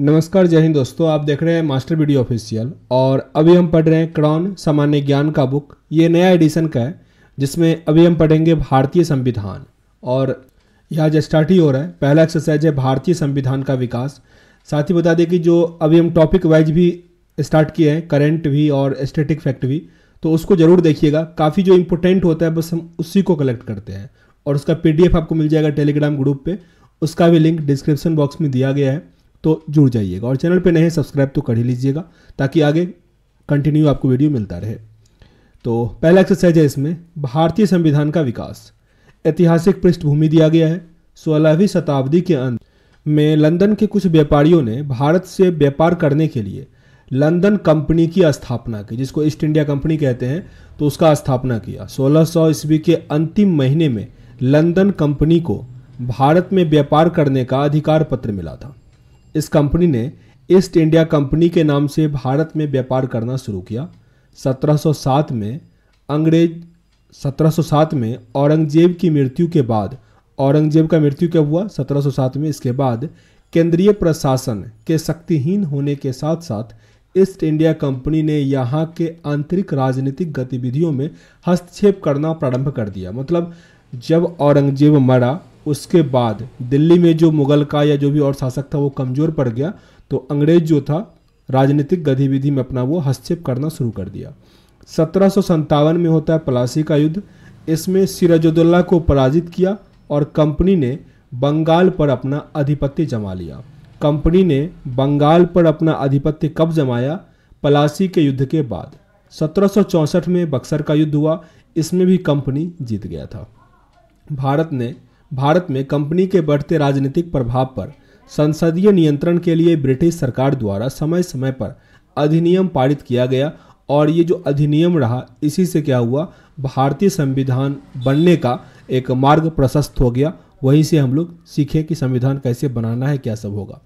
नमस्कार जय हिंद दोस्तों आप देख रहे हैं मास्टर वीडियो ऑफिशियल और अभी हम पढ़ रहे हैं क्रॉन सामान्य ज्ञान का बुक ये नया एडिशन का है जिसमें अभी हम पढ़ेंगे भारतीय संविधान और यह आज स्टार्ट ही हो रहा है पहला एक्सरसाइज है भारतीय संविधान का विकास साथ ही बता दें कि जो अभी हम टॉपिक वाइज भी स्टार्ट किए हैं करेंट भी और स्टेटिक फैक्ट भी तो उसको जरूर देखिएगा काफ़ी जो इम्पोर्टेंट होता है बस हम उसी को कलेक्ट करते हैं और उसका पी आपको मिल जाएगा टेलीग्राम ग्रुप पर उसका भी लिंक डिस्क्रिप्शन बॉक्स में दिया गया है तो जुड़ जाइएगा और चैनल पर नए सब्सक्राइब तो कर ही लीजिएगा ताकि आगे कंटिन्यू आपको वीडियो मिलता रहे तो पहला एक्सरसाइज है इसमें भारतीय संविधान का विकास ऐतिहासिक पृष्ठभूमि दिया गया है सोलहवीं शताब्दी के अंत में लंदन के कुछ व्यापारियों ने भारत से व्यापार करने के लिए लंदन कंपनी की स्थापना की जिसको ईस्ट इंडिया कंपनी कहते हैं तो उसका स्थापना किया 1600 सौ ईस्वी के अंतिम महीने में लंदन कंपनी को भारत में व्यापार करने का अधिकार पत्र मिला था इस कंपनी ने ईस्ट इंडिया कंपनी के नाम से भारत में व्यापार करना शुरू किया 1707 में अंग्रेज 1707 में औरंगजेब की मृत्यु के बाद औरंगजेब का मृत्यु क्या हुआ 1707 में इसके बाद केंद्रीय प्रशासन के शक्तिहीन होने के साथ साथ ईस्ट इंडिया कंपनी ने यहाँ के आंतरिक राजनीतिक गतिविधियों में हस्तक्षेप करना प्रारंभ कर दिया मतलब जब औरंगजेब मरा उसके बाद दिल्ली में जो मुगल का या जो भी और शासक था वो कमज़ोर पड़ गया तो अंग्रेज जो था राजनीतिक गतिविधि में अपना वो हस्तक्षेप करना शुरू कर दिया सत्रह में होता है पलासी का युद्ध इसमें सिराजुद्दौला को पराजित किया और कंपनी ने बंगाल पर अपना आधिपत्य जमा लिया कंपनी ने बंगाल पर अपना आधिपत्य कब जमाया पलासी के युद्ध के बाद सत्रह में बक्सर का युद्ध हुआ इसमें भी कंपनी जीत गया था भारत ने भारत में कंपनी के बढ़ते राजनीतिक प्रभाव पर संसदीय नियंत्रण के लिए ब्रिटिश सरकार द्वारा समय समय पर अधिनियम पारित किया गया और ये जो अधिनियम रहा इसी से क्या हुआ भारतीय संविधान बनने का एक मार्ग प्रशस्त हो गया वहीं से हम लोग सीखे कि संविधान कैसे बनाना है क्या सब होगा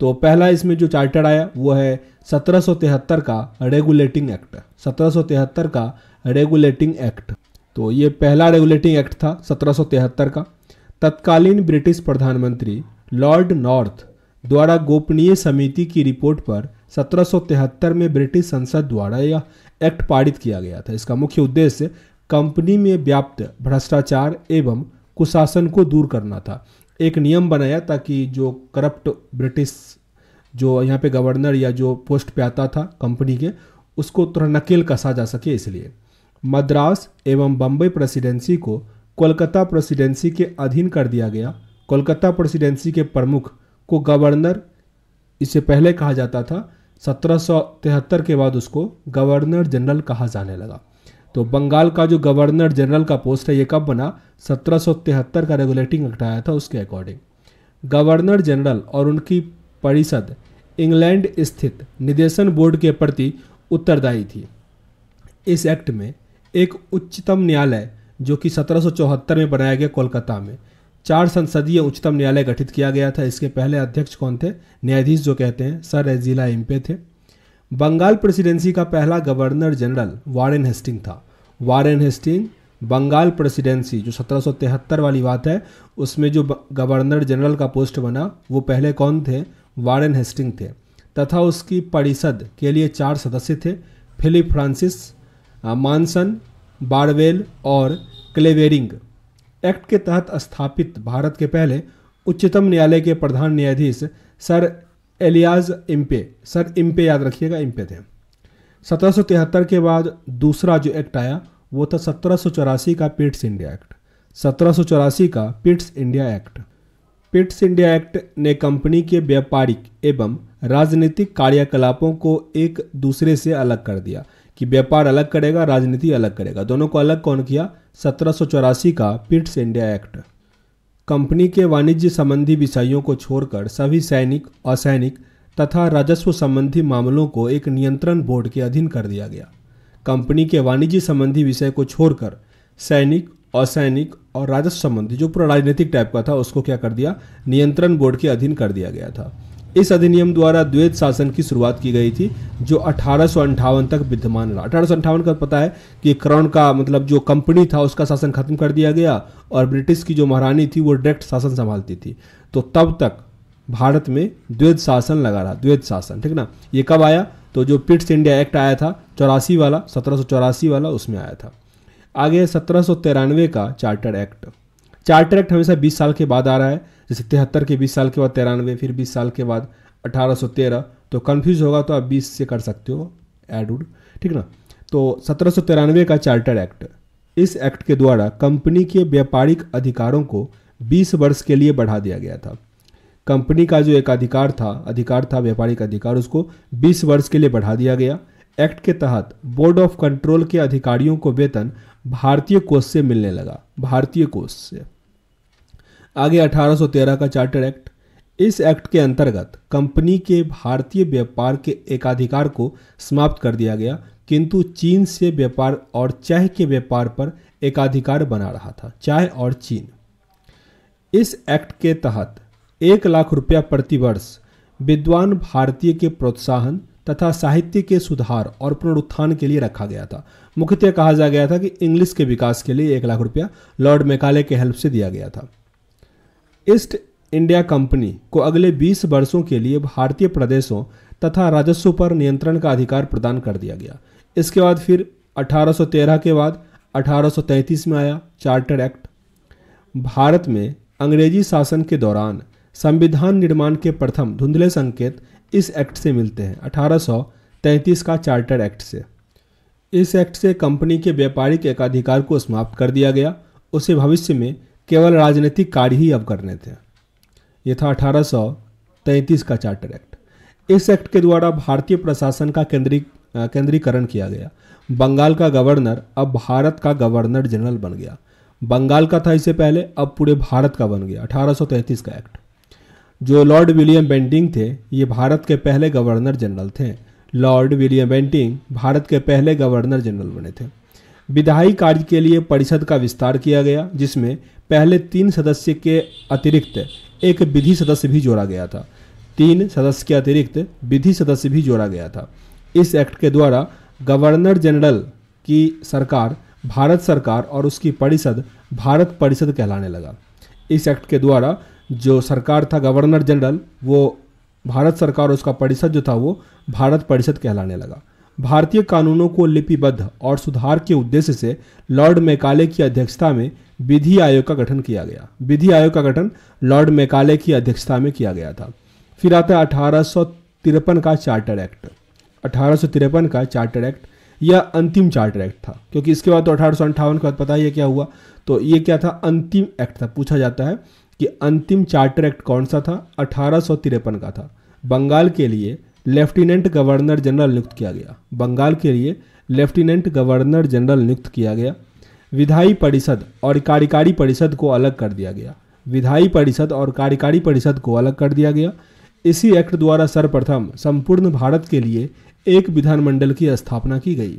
तो पहला इसमें जो चार्टर आया वो है सत्रह का रेगुलेटिंग एक्ट सत्रह का रेगुलेटिंग एक्ट तो ये पहला रेगुलेटिंग एक्ट था सत्रह का तत्कालीन ब्रिटिश प्रधानमंत्री लॉर्ड नॉर्थ द्वारा गोपनीय समिति की रिपोर्ट पर 1773 में ब्रिटिश संसद द्वारा यह एक्ट पारित किया गया था इसका मुख्य उद्देश्य कंपनी में व्याप्त भ्रष्टाचार एवं कुशासन को दूर करना था एक नियम बनाया ताकि जो करप्ट ब्रिटिश जो यहाँ पे गवर्नर या जो पोस्ट पे आता था कंपनी के उसको थोड़ा नकेल कसा जा सके इसलिए मद्रास एवं बम्बई प्रेसिडेंसी को कोलकाता प्रेसिडेंसी के अधीन कर दिया गया कोलकाता प्रेसिडेंसी के प्रमुख को गवर्नर इससे पहले कहा जाता था 1773 के बाद उसको गवर्नर जनरल कहा जाने लगा तो बंगाल का जो गवर्नर जनरल का पोस्ट है ये कब बना 1773 का रेगुलेटिंग एक्ट आया था उसके अकॉर्डिंग गवर्नर जनरल और उनकी परिषद इंग्लैंड स्थित निदेशन बोर्ड के प्रति उत्तरदायी थी इस एक्ट में एक उच्चतम न्यायालय जो कि 1774 में बनाया गया कोलकाता में चार संसदीय उच्चतम न्यायालय गठित किया गया था इसके पहले अध्यक्ष कौन थे न्यायाधीश जो कहते हैं सर एजिला एम्पे थे बंगाल प्रेसिडेंसी का पहला गवर्नर जनरल वारेन हेस्टिंग था वारेन हेस्टिंग बंगाल प्रेसिडेंसी जो 1773 वाली बात है उसमें जो गवर्नर जनरल का पोस्ट बना वो पहले कौन थे वारेन हेस्टिंग थे तथा उसकी परिषद के लिए चार सदस्य थे फिलिप फ्रांसिस मानसन बारवेल और क्लेवेरिंग एक्ट के तहत स्थापित भारत के पहले उच्चतम न्यायालय के प्रधान न्यायाधीश sir Elijah Impey sir Impey याद रखिएगा इम्पे थे सत्रह के बाद दूसरा जो एक्ट आया वो था सत्रह का पिट्स इंडिया एक्ट सत्रह का Pitt's India act Pitt's India act ने कंपनी के व्यापारिक एवं राजनीतिक कार्यकलापों को एक दूसरे से अलग कर दिया कि व्यापार अलग करेगा राजनीति अलग करेगा दोनों को अलग कौन किया सत्रह का पिट्स इंडिया एक्ट कंपनी के वाणिज्य संबंधी विषयों को छोड़कर सभी सैनिक असैनिक तथा राजस्व संबंधी मामलों को एक नियंत्रण बोर्ड के अधीन कर दिया गया कंपनी के वाणिज्य संबंधी विषय को छोड़कर सैनिक असैनिक और राजस्व संबंधी जो पूरा राजनीतिक टाइप का था उसको क्या कर दिया नियंत्रण बोर्ड के अधीन कर दिया गया था इस अधिनियम द्वारा द्वैत शासन की शुरुआत की गई थी जो अठारह तक विद्यमान रहा अठारह का पता है कि क्राउन का मतलब जो कंपनी था उसका शासन खत्म कर दिया गया और ब्रिटिश की जो महारानी थी वो डायरेक्ट शासन संभालती थी तो तब तक भारत में द्वैत शासन लगा रहा द्वैत शासन ठीक ना ये कब आया तो जो पिट्स इंडिया एक्ट आया था चौरासी वाला सत्रह वाला उसमें आया था आगे सत्रह का चार्टर एक्ट चार्टर एक्ट हमेशा बीस साल के बाद आ रहा है जैसे तिहत्तर के बीस साल के बाद तिरानवे फिर बीस साल के बाद अठारह तो कन्फ्यूज़ होगा तो आप बीस से कर सकते हो एड उड ठीक ना तो सत्रह का चार्टर एक्ट इस एक्ट के द्वारा कंपनी के व्यापारिक अधिकारों को 20 वर्ष के लिए बढ़ा दिया गया था कंपनी का जो एक अधिकार था अधिकार था व्यापारिक अधिकार उसको 20 वर्ष के लिए बढ़ा दिया गया एक्ट के तहत बोर्ड ऑफ कंट्रोल के अधिकारियों को वेतन भारतीय कोष से मिलने लगा भारतीय कोष से आगे 1813 का चार्टर एक्ट इस एक्ट के अंतर्गत कंपनी के भारतीय व्यापार के एकाधिकार को समाप्त कर दिया गया किंतु चीन से व्यापार और चाय के व्यापार पर एकाधिकार बना रहा था चाय और चीन इस एक्ट के तहत एक लाख रुपया प्रतिवर्ष विद्वान भारतीय के प्रोत्साहन तथा साहित्य के सुधार और पुनरुत्थान के लिए रखा गया था मुख्यतः कहा जा गया था कि इंग्लिश के विकास के लिए एक लाख रुपया लॉर्ड मेकाले के हेल्प से दिया गया था ईस्ट इंडिया कंपनी को अगले 20 वर्षों के लिए भारतीय प्रदेशों तथा राजस्व पर नियंत्रण का अधिकार प्रदान कर दिया गया इसके बाद फिर 1813 के बाद 1833 में आया चार्टर एक्ट भारत में अंग्रेजी शासन के दौरान संविधान निर्माण के प्रथम धुंधले संकेत इस एक्ट से मिलते हैं 1833 का चार्टर एक्ट से इस एक्ट से कंपनी के व्यापारिक एकाधिकार को समाप्त कर दिया गया उसे भविष्य में केवल राजनीतिक कार्य ही अब करने थे यह था 1833 का चार्टर एक्ट इस एक्ट के द्वारा भारतीय प्रशासन का केंद्रीय केंद्रीकरण किया गया बंगाल का गवर्नर अब भारत का गवर्नर जनरल बन गया बंगाल का था इससे पहले अब पूरे भारत का बन गया 1833 का एक्ट जो लॉर्ड विलियम बेंटिंग थे ये भारत के पहले गवर्नर जनरल थे लॉर्ड विलियम बेंटिंग भारत के पहले गवर्नर जनरल बने थे विधायी कार्य के लिए परिषद का विस्तार किया गया जिसमें पहले तीन सदस्य के अतिरिक्त एक विधि सदस्य भी जोड़ा गया था तीन सदस्य के अतिरिक्त विधि सदस्य भी जोड़ा गया था इस एक्ट के द्वारा गवर्नर जनरल की सरकार भारत सरकार और उसकी परिषद भारत परिषद कहलाने लगा इस एक्ट के द्वारा जो सरकार था गवर्नर जनरल वो भारत सरकार और उसका परिषद जो था वो भारत परिषद कहलाने लगा भारतीय कानूनों को लिपिबद्ध और सुधार के उद्देश्य से लॉर्ड मेकाले की अध्यक्षता में विधि आयोग का गठन किया गया विधि आयोग का गठन लॉर्ड मेकाले की अध्यक्षता में किया गया था फिर आता है अठारह का चार्टर एक्ट अठारह का चार्टर एक्ट यह अंतिम चार्टर एक्ट था क्योंकि इसके बाद तो अठारह के बाद पता ही क्या हुआ तो ये क्या था अंतिम एक्ट था पूछा जाता है कि अंतिम चार्टर एक्ट कौन सा था अठारह का था बंगाल के लिए लेफ्टिनेंट गवर्नर जनरल नियुक्त किया गया बंगाल के लिए लेफ्टिनेंट गवर्नर जनरल नियुक्त किया गया विधायी परिषद और कार्यकारी परिषद को अलग कर दिया गया विधायी परिषद और कार्यकारी परिषद को अलग कर दिया गया इसी एक्ट द्वारा सर्वप्रथम संपूर्ण भारत के लिए एक विधानमंडल की स्थापना की गई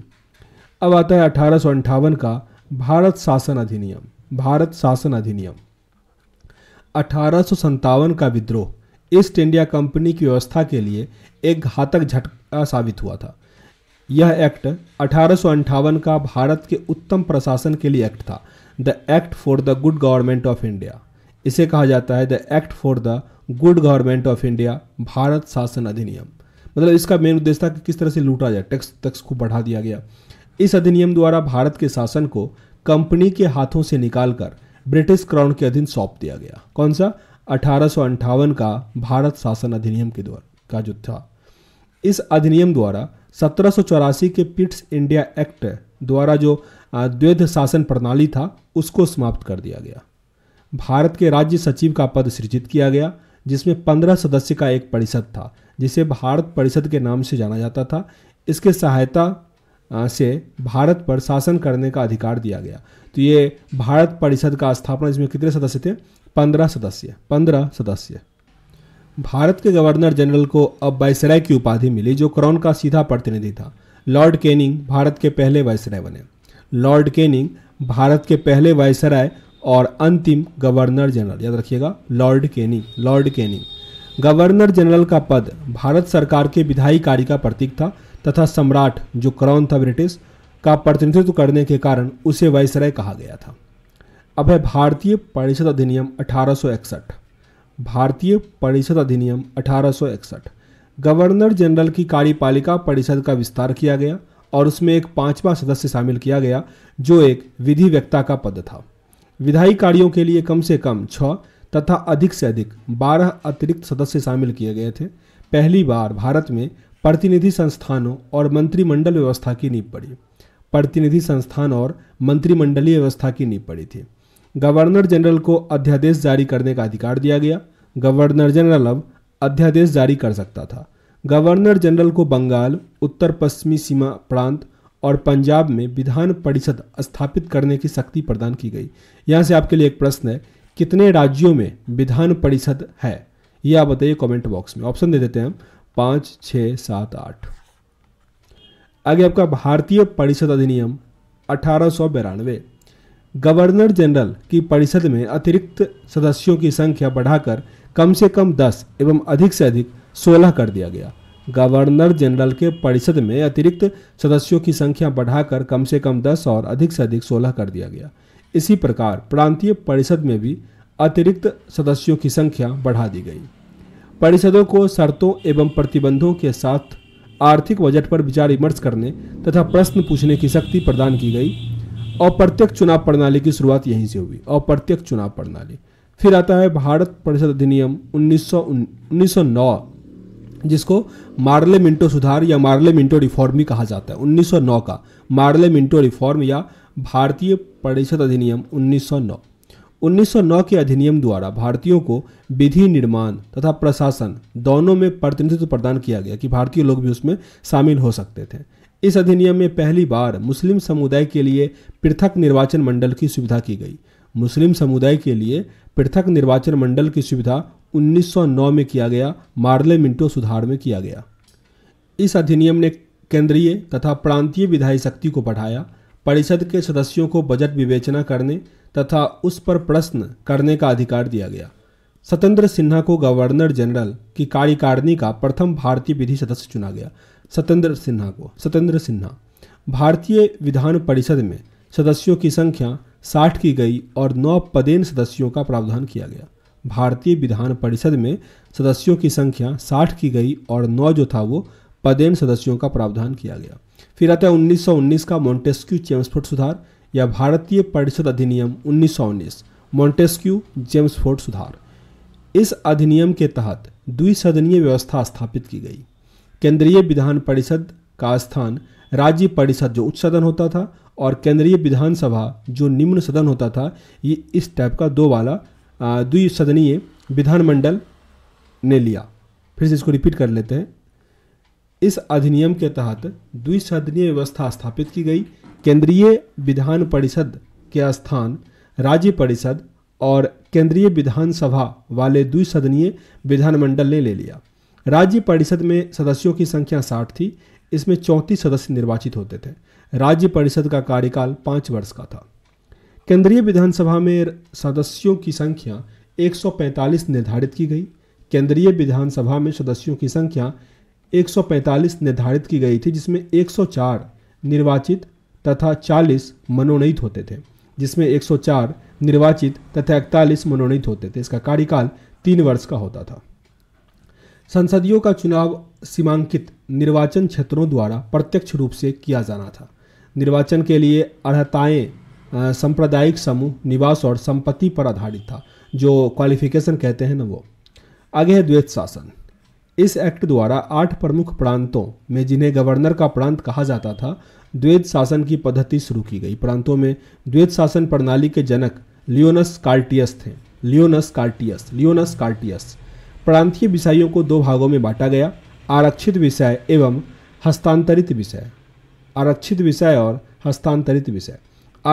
अब आता है अठारह का भारत शासन अधिनियम भारत शासन अधिनियम अठारह का विद्रोह ईस्ट इंडिया कंपनी की व्यवस्था के लिए एक घातक झटका साबित हुआ था यह एक्ट अठारह का भारत के उत्तम प्रशासन के लिए एक्ट था the act for the good government of India इसे कहा जाता है the act for the good government of India भारत शासन अधिनियम मतलब इसका मेन उद्देश्य था कि किस तरह से लूटा जाए टैक्स टैक्स को बढ़ा दिया गया इस अधिनियम द्वारा भारत के शासन को कंपनी के हाथों से निकालकर ब्रिटिश क्राउन के अधीन सौंप दिया गया कौन सा अठारह का भारत शासन अधिनियम के द्वारा का जो था इस अधिनियम द्वारा सत्रह के पिट्स इंडिया एक्ट द्वारा जो द्वैध शासन प्रणाली था उसको समाप्त कर दिया गया भारत के राज्य सचिव का पद सृजित किया गया जिसमें पंद्रह सदस्य का एक परिषद था जिसे भारत परिषद के नाम से जाना जाता था इसके सहायता से भारत पर शासन करने का अधिकार दिया गया तो ये भारत परिषद का स्थापना इसमें कितने सदस्य थे पंद्रह सदस्य पंद्रह सदस्य भारत के गवर्नर जनरल को अब वायसराय की उपाधि मिली जो क्रॉन का सीधा प्रतिनिधि था लॉर्ड केनिंग भारत के पहले वायसराय बने लॉर्ड केनिंग भारत के पहले वायसराय और अंतिम गवर्नर जनरल याद रखिएगा lord Canning lord Canning governor general का पद भारत सरकार के विधायी कार्य का प्रतीक था तथा सम्राट जो क्रॉन था ब्रिटिश का प्रतिनिधित्व करने के कारण उसे वायसराय कहा गया था अब है भारतीय परिषद अधिनियम अठारह भारतीय परिषद अधिनियम 1861 गवर्नर जनरल की कार्यपालिका परिषद का विस्तार किया गया और उसमें एक पांचवा सदस्य शामिल किया गया जो एक विधि व्यक्ता का पद था विधायी कार्यों के लिए कम से कम छः तथा अधिक से अधिक बारह अतिरिक्त सदस्य शामिल किए गए थे पहली बार भारत में प्रतिनिधि संस्थानों और मंत्रिमंडल व्यवस्था की नींव पड़ी प्रतिनिधि संस्थान और मंत्रिमंडलीय व्यवस्था की नींव पड़ी थी गवर्नर जनरल को अध्यादेश जारी करने का अधिकार दिया गया गवर्नर जनरल अब अध्यादेश जारी कर सकता था गवर्नर जनरल को बंगाल उत्तर पश्चिमी सीमा प्रांत और पंजाब में विधान परिषद स्थापित करने की शक्ति प्रदान की गई यहाँ से आपके लिए एक प्रश्न है कितने राज्यों में विधान परिषद है यह आप बताइए कमेंट बॉक्स में ऑप्शन दे देते हैं हम पाँच छः सात आठ आगे आपका भारतीय परिषद अधिनियम अठारह सौ बिरानवे गवर्नर जनरल की परिषद में अतिरिक्त सदस्यों की संख्या बढ़ाकर कम से कम 10 एवं अधिक से अधिक 16 कर दिया गया गवर्नर जनरल के परिषद में अतिरिक्त सदस्यों की संख्या बढ़ाकर कम से कम 10 और अधिक से अधिक 16 कर दिया गया इसी प्रकार प्रांतीय परिषद में भी अतिरिक्त सदस्यों की संख्या बढ़ा दी गई परिषदों को शर्तों एवं प्रतिबंधों के साथ आर्थिक बजट पर विचार विमर्श करने तथा प्रश्न पूछने की शक्ति प्रदान की गई अप्रत्यक्ष चुनाव प्रणाली की शुरुआत यहीं से हुई अप्रत्यक्ष चुनाव प्रणाली फिर आता है भारत परिषद अधिनियम उन्नीस जिसको मार्ले मिंटो सुधार या मार्ले मिंटो रिफॉर्म भी कहा जाता है 1909 का मार्ले मिंटो रिफॉर्म या भारतीय परिषद अधिनियम 1909 1909 के अधिनियम द्वारा भारतीयों को विधि निर्माण तथा प्रशासन दोनों में प्रतिनिधित्व प्रदान किया गया कि भारतीय लोग भी उसमें शामिल हो सकते थे इस अधिनियम में पहली बार मुस्लिम समुदाय के लिए पृथक निर्वाचन मंडल की सुविधा की गई मुस्लिम समुदाय के लिए पृथक निर्वाचन मंडल की सुविधा 1909 में किया गया मार्ले मिंटो सुधार में किया गया इस अधिनियम ने केंद्रीय तथा प्रांतीय विधायी शक्ति को बढ़ाया परिषद के सदस्यों को बजट विवेचना करने तथा उस पर प्रश्न करने का अधिकार दिया गया स्वतंत्र सिन्हा को गवर्नर जनरल की कार्यकारिणी का प्रथम भारतीय विधि सदस्य चुना गया सत्येंद्र सिन्हा को सतेंद्र सिन्हा भारतीय विधान परिषद में सदस्यों की संख्या 60 की गई और नौ पदेन सदस्यों का प्रावधान किया गया भारतीय विधान परिषद में सदस्यों की संख्या 60 की गई और नौ जो था वो पदेन सदस्यों का प्रावधान किया गया फिर आता है 1919 का मॉन्टेस्क्यू जेम्सफोर्ट सुधार या भारतीय परिषद अधिनियम 1919 मॉन्टेस्क्यू जेम्सफोर्ट सुधार इस अधिनियम के तहत द्विसदनीय व्यवस्था स्थापित की गई केंद्रीय विधान परिषद का स्थान राज्य परिषद जो उच्च सदन होता था और केंद्रीय विधानसभा जो निम्न सदन होता था ये इस टाइप का दो वाला द्विसदनीय विधानमंडल ने लिया फिर से इसको रिपीट कर लेते हैं इस अधिनियम के तहत द्विसदनीय व्यवस्था स्थापित की गई केंद्रीय विधान परिषद के स्थान राज्य परिषद और केंद्रीय विधानसभा वाले द्विसदनीय विधानमंडल ने ले लिया राज्य परिषद में सदस्यों की संख्या साठ थी इसमें चौंतीस सदस्य निर्वाचित होते थे राज्य परिषद का कार्यकाल पाँच वर्ष का था केंद्रीय विधानसभा में सदस्यों की संख्या 145 निर्धारित की गई केंद्रीय विधानसभा में सदस्यों की संख्या 145 निर्धारित की गई थी जिसमें 104 निर्वाचित तथा 40 मनोनीत होते थे जिसमें 104 निर्वाचित तथा 41 मनोनीत होते थे इसका कार्यकाल तीन वर्ष का होता था संसदियों का चुनाव सीमांकित निर्वाचन क्षेत्रों द्वारा प्रत्यक्ष रूप से किया जाना था निर्वाचन के लिए अर्हताएँ सांप्रदायिक समूह निवास और संपत्ति पर आधारित था जो क्वालिफिकेशन कहते हैं ना वो आगे है द्वैत शासन इस एक्ट द्वारा आठ प्रमुख प्रांतों में जिन्हें गवर्नर का प्रांत कहा जाता था द्वैत शासन की पद्धति शुरू की गई प्रांतों में द्वैत शासन प्रणाली के जनक लियोनस कार्टियस थे लियोनस कार्टियस लियोनस कार्टियस प्रांतीय विषयों को दो भागों में बांटा गया आरक्षित विषय एवं हस्तांतरित विषय आरक्षित विषय और हस्तांतरित विषय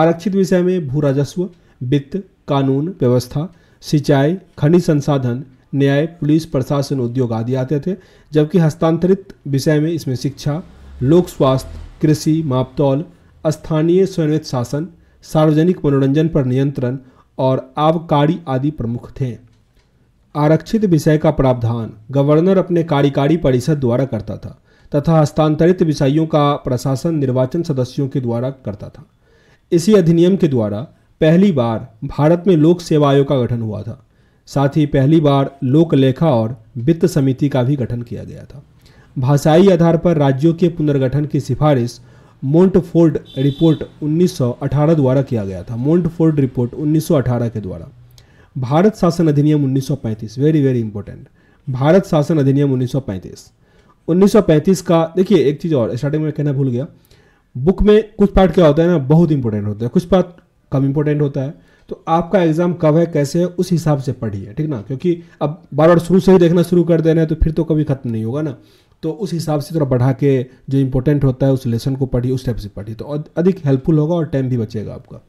आरक्षित विषय में भू राजस्व वित्त कानून व्यवस्था सिंचाई खनिज संसाधन न्याय पुलिस प्रशासन उद्योग आदि आते थे जबकि हस्तांतरित विषय में इसमें शिक्षा लोक स्वास्थ्य कृषि मापतौल स्थानीय स्वनिर्मित शासन सार्वजनिक मनोरंजन पर नियंत्रण और आबकारी आदि प्रमुख थे आरक्षित विषय का प्रावधान गवर्नर अपने कार्यकारी परिषद द्वारा करता था तथा हस्तांतरित विषयों का प्रशासन निर्वाचन सदस्यों के द्वारा करता था इसी अधिनियम के द्वारा पहली बार भारत में लोक सेवा आयोग का गठन हुआ था साथ ही पहली बार लोक लेखा और वित्त समिति का भी गठन किया गया था भाषाई आधार पर राज्यों के पुनर्गठन की सिफारिश मोन्टफोर्ड रिपोर्ट 1918 द्वारा किया गया था मोन्टफोर्ड रिपोर्ट 1918 के द्वारा भारत शासन अधिनियम 1935 वेरी वेरी इंपॉर्टेंट भारत शासन अधिनियम 1935 1935 का देखिए एक चीज़ और स्टार्टिंग में कहना भूल गया बुक में कुछ पार्ट क्या होता है ना बहुत इंपॉर्टेंट होता है कुछ पार्ट कम इंपॉर्टेंट होता है तो आपका एग्जाम कब है कैसे है उस हिसाब से पढ़िए ठीक ना क्योंकि अब बार बार शुरू से ही देखना शुरू कर देना है तो फिर तो कभी खत्म नहीं होगा ना तो उस हिसाब से थोड़ा बढ़ा के जो इंपॉर्टेंट होता है उस लेसन को पढ़िए उस टाइप से पढ़िए तो अधिक हेल्पफुल होगा और टाइम भी बचेगा आपका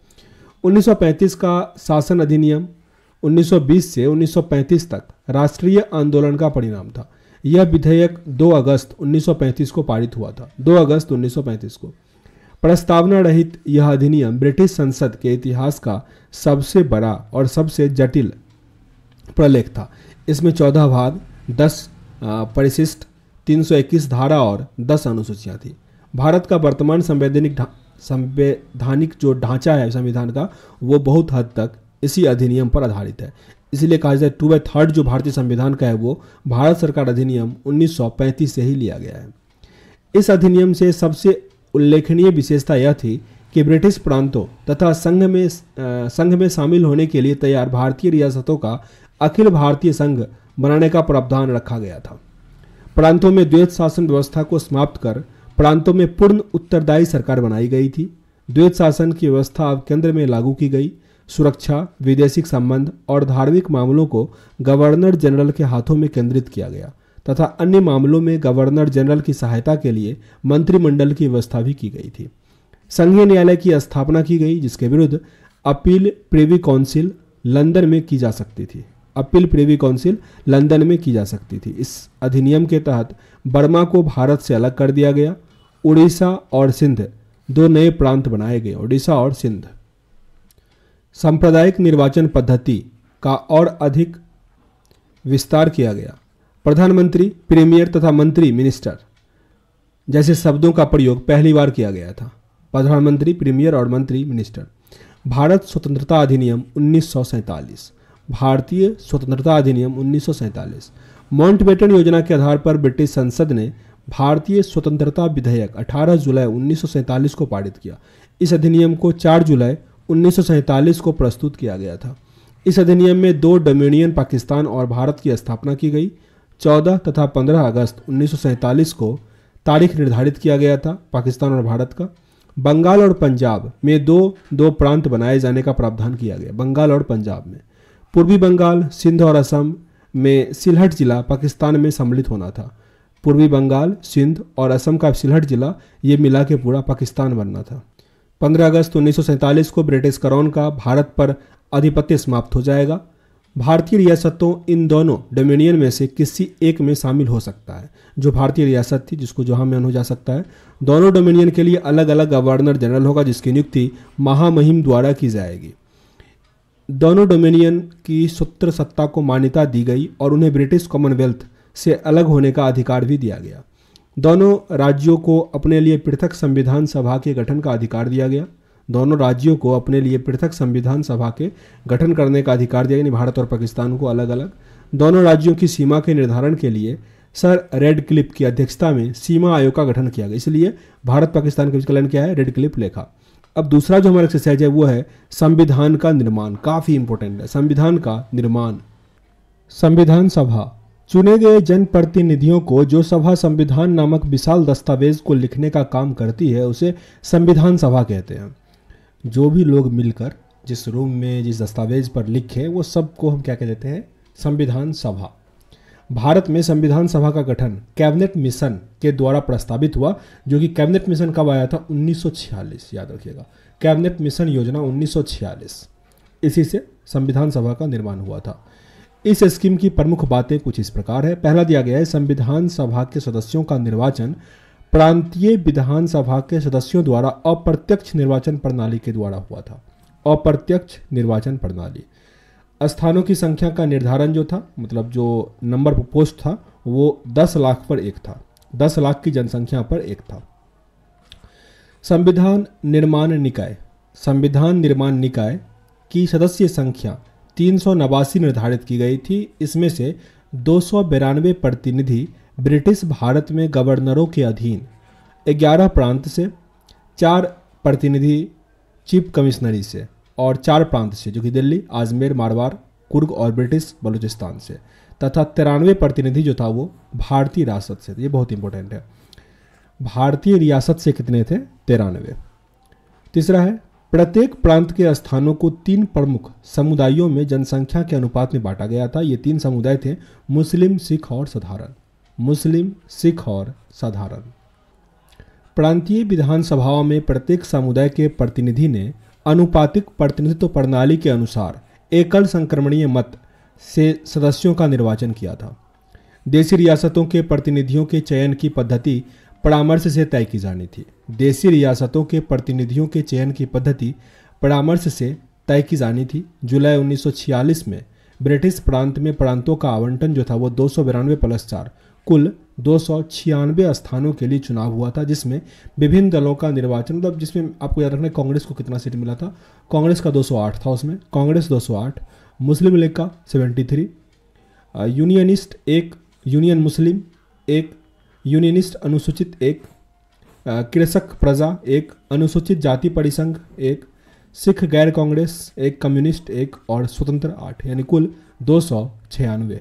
1935 का शासन अधिनियम 1920 से 1935 तक राष्ट्रीय आंदोलन का परिणाम था यह विधेयक 2 अगस्त 1935 को पारित हुआ था 2 अगस्त 1935 को प्रस्तावना रहित यह अधिनियम ब्रिटिश संसद के इतिहास का सबसे बड़ा और सबसे जटिल प्रलेख था इसमें 14 भाग 10 परिशिष्ट 321 धारा और 10 अनुसूचियां थी भारत का वर्तमान संवैधानिक संवैधानिक जो ढांचा है संविधान का वो बहुत हद तक इसी अधिनियम पर आधारित है इसलिए कहा जाए टू बाई थर्ड जो भारतीय संविधान का है वो भारत सरकार अधिनियम 1935 से ही लिया गया है इस अधिनियम से सबसे उल्लेखनीय विशेषता यह थी कि ब्रिटिश प्रांतों तथा संघ में संघ में शामिल होने के लिए तैयार भारतीय रियासतों का अखिल भारतीय संघ बनाने का प्रावधान रखा गया था प्रांतों में द्वैत शासन व्यवस्था को समाप्त कर प्रांतों में पूर्ण उत्तरदायी सरकार बनाई गई थी द्वैत शासन की व्यवस्था अब केंद्र में लागू की गई सुरक्षा विदेशिक संबंध और धार्मिक मामलों को गवर्नर जनरल के हाथों में केंद्रित किया गया तथा अन्य मामलों में गवर्नर जनरल की सहायता के लिए मंत्रिमंडल की व्यवस्था भी की गई थी संघीय न्यायालय की स्थापना की गई जिसके विरुद्ध अपील प्रेवी काउंसिल लंदन में की जा सकती थी अपील प्रेवी काउंसिल लंदन में की जा सकती थी इस अधिनियम के तहत बर्मा को भारत से अलग कर दिया गया उड़ीसा और सिंध दो नए प्रांत बनाए गए उड़ीसा और सिंध सांप्रदायिक निर्वाचन पद्धति का और अधिक विस्तार किया गया प्रधानमंत्री प्रीमियर तथा मंत्री मिनिस्टर जैसे शब्दों का प्रयोग पहली बार किया गया था प्रधानमंत्री प्रीमियर और मंत्री मिनिस्टर भारत स्वतंत्रता अधिनियम उन्नीस भारतीय स्वतंत्रता अधिनियम उन्नीस माउंटबेटन योजना के आधार पर ब्रिटिश संसद ने भारतीय स्वतंत्रता विधेयक 18 जुलाई उन्नीस को पारित किया इस अधिनियम को 4 जुलाई उन्नीस को प्रस्तुत किया गया था इस अधिनियम में दो डोमिनियन पाकिस्तान और भारत की स्थापना की गई 14 तथा 15 अगस्त उन्नीस को तारीख निर्धारित किया गया था पाकिस्तान और भारत का बंगाल और पंजाब में दो दो प्रांत बनाए जाने का प्रावधान किया गया बंगाल और पंजाब में पूर्वी बंगाल सिंध और असम में सिलहट जिला पाकिस्तान में सम्मिलित होना था पूर्वी बंगाल सिंध और असम का सिलहट जिला ये मिला के पूरा पाकिस्तान बनना था 15 अगस्त उन्नीस को ब्रिटिश करौन का भारत पर आधिपत्य समाप्त हो जाएगा भारतीय रियासतों इन दोनों डोमिनियन में से किसी एक में शामिल हो सकता है जो भारतीय रियासत थी जिसको जहां में हो जा सकता है दोनों डोमिनियन के लिए अलग अलग गवर्नर जनरल होगा जिसकी नियुक्ति महामहिम द्वारा की जाएगी दोनों डोमिनियन की सूत्र सत्ता को मान्यता दी गई और उन्हें ब्रिटिश कॉमनवेल्थ से अलग होने का अधिकार भी दिया गया दोनों राज्यों को अपने लिए पृथक संविधान सभा के गठन का अधिकार दिया गया दोनों राज्यों को अपने लिए पृथक संविधान सभा के गठन करने का अधिकार दिया यानी भारत और पाकिस्तान को अलग अलग दोनों राज्यों की सीमा के निर्धारण के लिए सर रेड क्लिप की अध्यक्षता में सीमा आयोग का गठन किया गया इसलिए भारत पाकिस्तान के बीच कलन क्या है रेड क्लिप लेखा अब दूसरा जो हमारा एक्सरसाइज है वो है संविधान का निर्माण काफ़ी इंपॉर्टेंट है संविधान का निर्माण संविधान सभा चुने गए जनप्रतिनिधियों को जो सभा संविधान नामक विशाल दस्तावेज को लिखने का काम करती है उसे संविधान सभा कहते हैं जो भी लोग मिलकर जिस रूम में जिस दस्तावेज पर लिखे वो सबको हम क्या कह देते हैं संविधान सभा भारत में संविधान सभा का गठन कैबिनेट मिशन के द्वारा प्रस्तावित हुआ जो कि कैबिनेट मिशन कब आया था 1946 याद रखिएगा कैबिनेट मिशन योजना 1946 इसी से संविधान सभा का निर्माण हुआ था इस स्कीम की प्रमुख बातें कुछ इस प्रकार है पहला दिया गया है संविधान सभा के सदस्यों का निर्वाचन प्रांतीय विधानसभा के सदस्यों द्वारा अप्रत्यक्ष निर्वाचन प्रणाली के द्वारा हुआ था अप्रत्यक्ष निर्वाचन प्रणाली स्थानों की संख्या का निर्धारण जो था मतलब जो नंबर पोस्ट था वो 10 लाख पर एक था 10 लाख की जनसंख्या पर एक था संविधान निर्माण निकाय संविधान निर्माण निकाय की सदस्य संख्या तीन निर्धारित की गई थी इसमें से दो प्रतिनिधि ब्रिटिश भारत में गवर्नरों के अधीन 11 प्रांत से चार प्रतिनिधि चीफ कमिश्नरी से और चार प्रांत से जो कि दिल्ली आजमेर मारवाड़ कुर्ग और ब्रिटिश बलूचिस्तान से तथा तिरानवे प्रतिनिधि जो था वो भारतीय रियासत से ये बहुत इंपॉर्टेंट है भारतीय रियासत से कितने थे तिरानवे तीसरा है प्रत्येक प्रांत के स्थानों को तीन प्रमुख समुदायों में जनसंख्या के अनुपात में बांटा गया था ये तीन समुदाय थे मुस्लिम सिख और साधारण मुस्लिम सिख और साधारण प्रांतीय विधानसभाओं में प्रत्येक समुदाय के प्रतिनिधि ने अनुपातिक प्रतिनिधित्व प्रणाली के अनुसार एकल संक्रमणीय मत से सदस्यों का निर्वाचन किया था देसी रियासतों के प्रतिनिधियों के चयन की पद्धति परामर्श से तय की जानी थी देसी रियासतों के प्रतिनिधियों के चयन की पद्धति परामर्श से तय की जानी थी जुलाई 1946 में ब्रिटिश प्रांत में प्रांतों का आवंटन जो था वो दो सौ बिरानवे प्लस चार कुल दो स्थानों के लिए चुनाव हुआ था जिसमें विभिन्न दलों का निर्वाचन मतलब जिसमें आपको याद रखना है कांग्रेस को कितना सीट मिला था कांग्रेस का 208 था उसमें कांग्रेस 208 मुस्लिम लीग का 73 यूनियनिस्ट एक यूनियन मुस्लिम एक यूनियनिस्ट अनुसूचित एक कृषक प्रजा एक अनुसूचित जाति परिसंघ एक सिख गैर कांग्रेस एक कम्युनिस्ट एक और स्वतंत्र आठ यानी कुल दो सौ छियानवे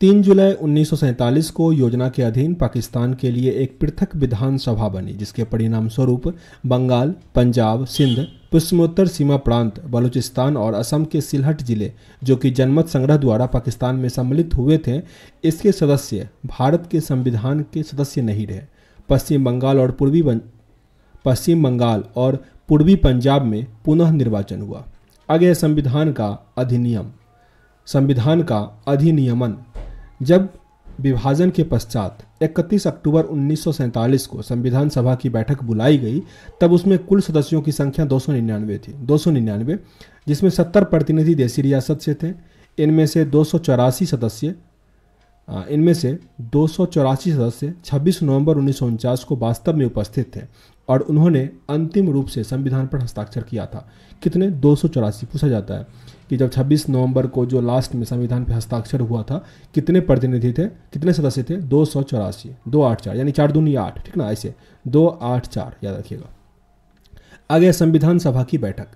तीन जुलाई उन्नीस को योजना के अधीन पाकिस्तान के लिए एक पृथक विधानसभा बनी जिसके परिणाम स्वरूप बंगाल पंजाब सिंध पश्चिमोत्तर सीमा प्रांत बलूचिस्तान और असम के सिलहट जिले जो कि जनमत संग्रह द्वारा पाकिस्तान में सम्मिलित हुए थे इसके सदस्य भारत के संविधान के सदस्य नहीं रहे पश्चिम बंगाल और पूर्वी पश्चिम बंगाल और पूर्वी पंजाब में पुनः निर्वाचन हुआ अगे संविधान का अधिनियम संविधान का अधिनियमन जब विभाजन के पश्चात 31 अक्टूबर उन्नीस को संविधान सभा की बैठक बुलाई गई तब उसमें कुल सदस्यों की संख्या 299 थी 299 जिसमें 70 प्रतिनिधि देसी रियासत से थे इनमें से दो सदस्य इनमें से दो सदस्य 26 नवंबर उन्नीस को वास्तव में उपस्थित थे और उन्होंने अंतिम रूप से संविधान पर हस्ताक्षर किया था कितने दो पूछा जाता है कि जब 26 नवंबर को जो लास्ट में संविधान पर हस्ताक्षर हुआ था कितने प्रतिनिधि थे कितने सदस्य थे दो सौ चौरासी दो आठ चार यानी चार दूनी आठ ठीक ना ऐसे दो आठ चार याद रखिएगा आगे संविधान सभा की बैठक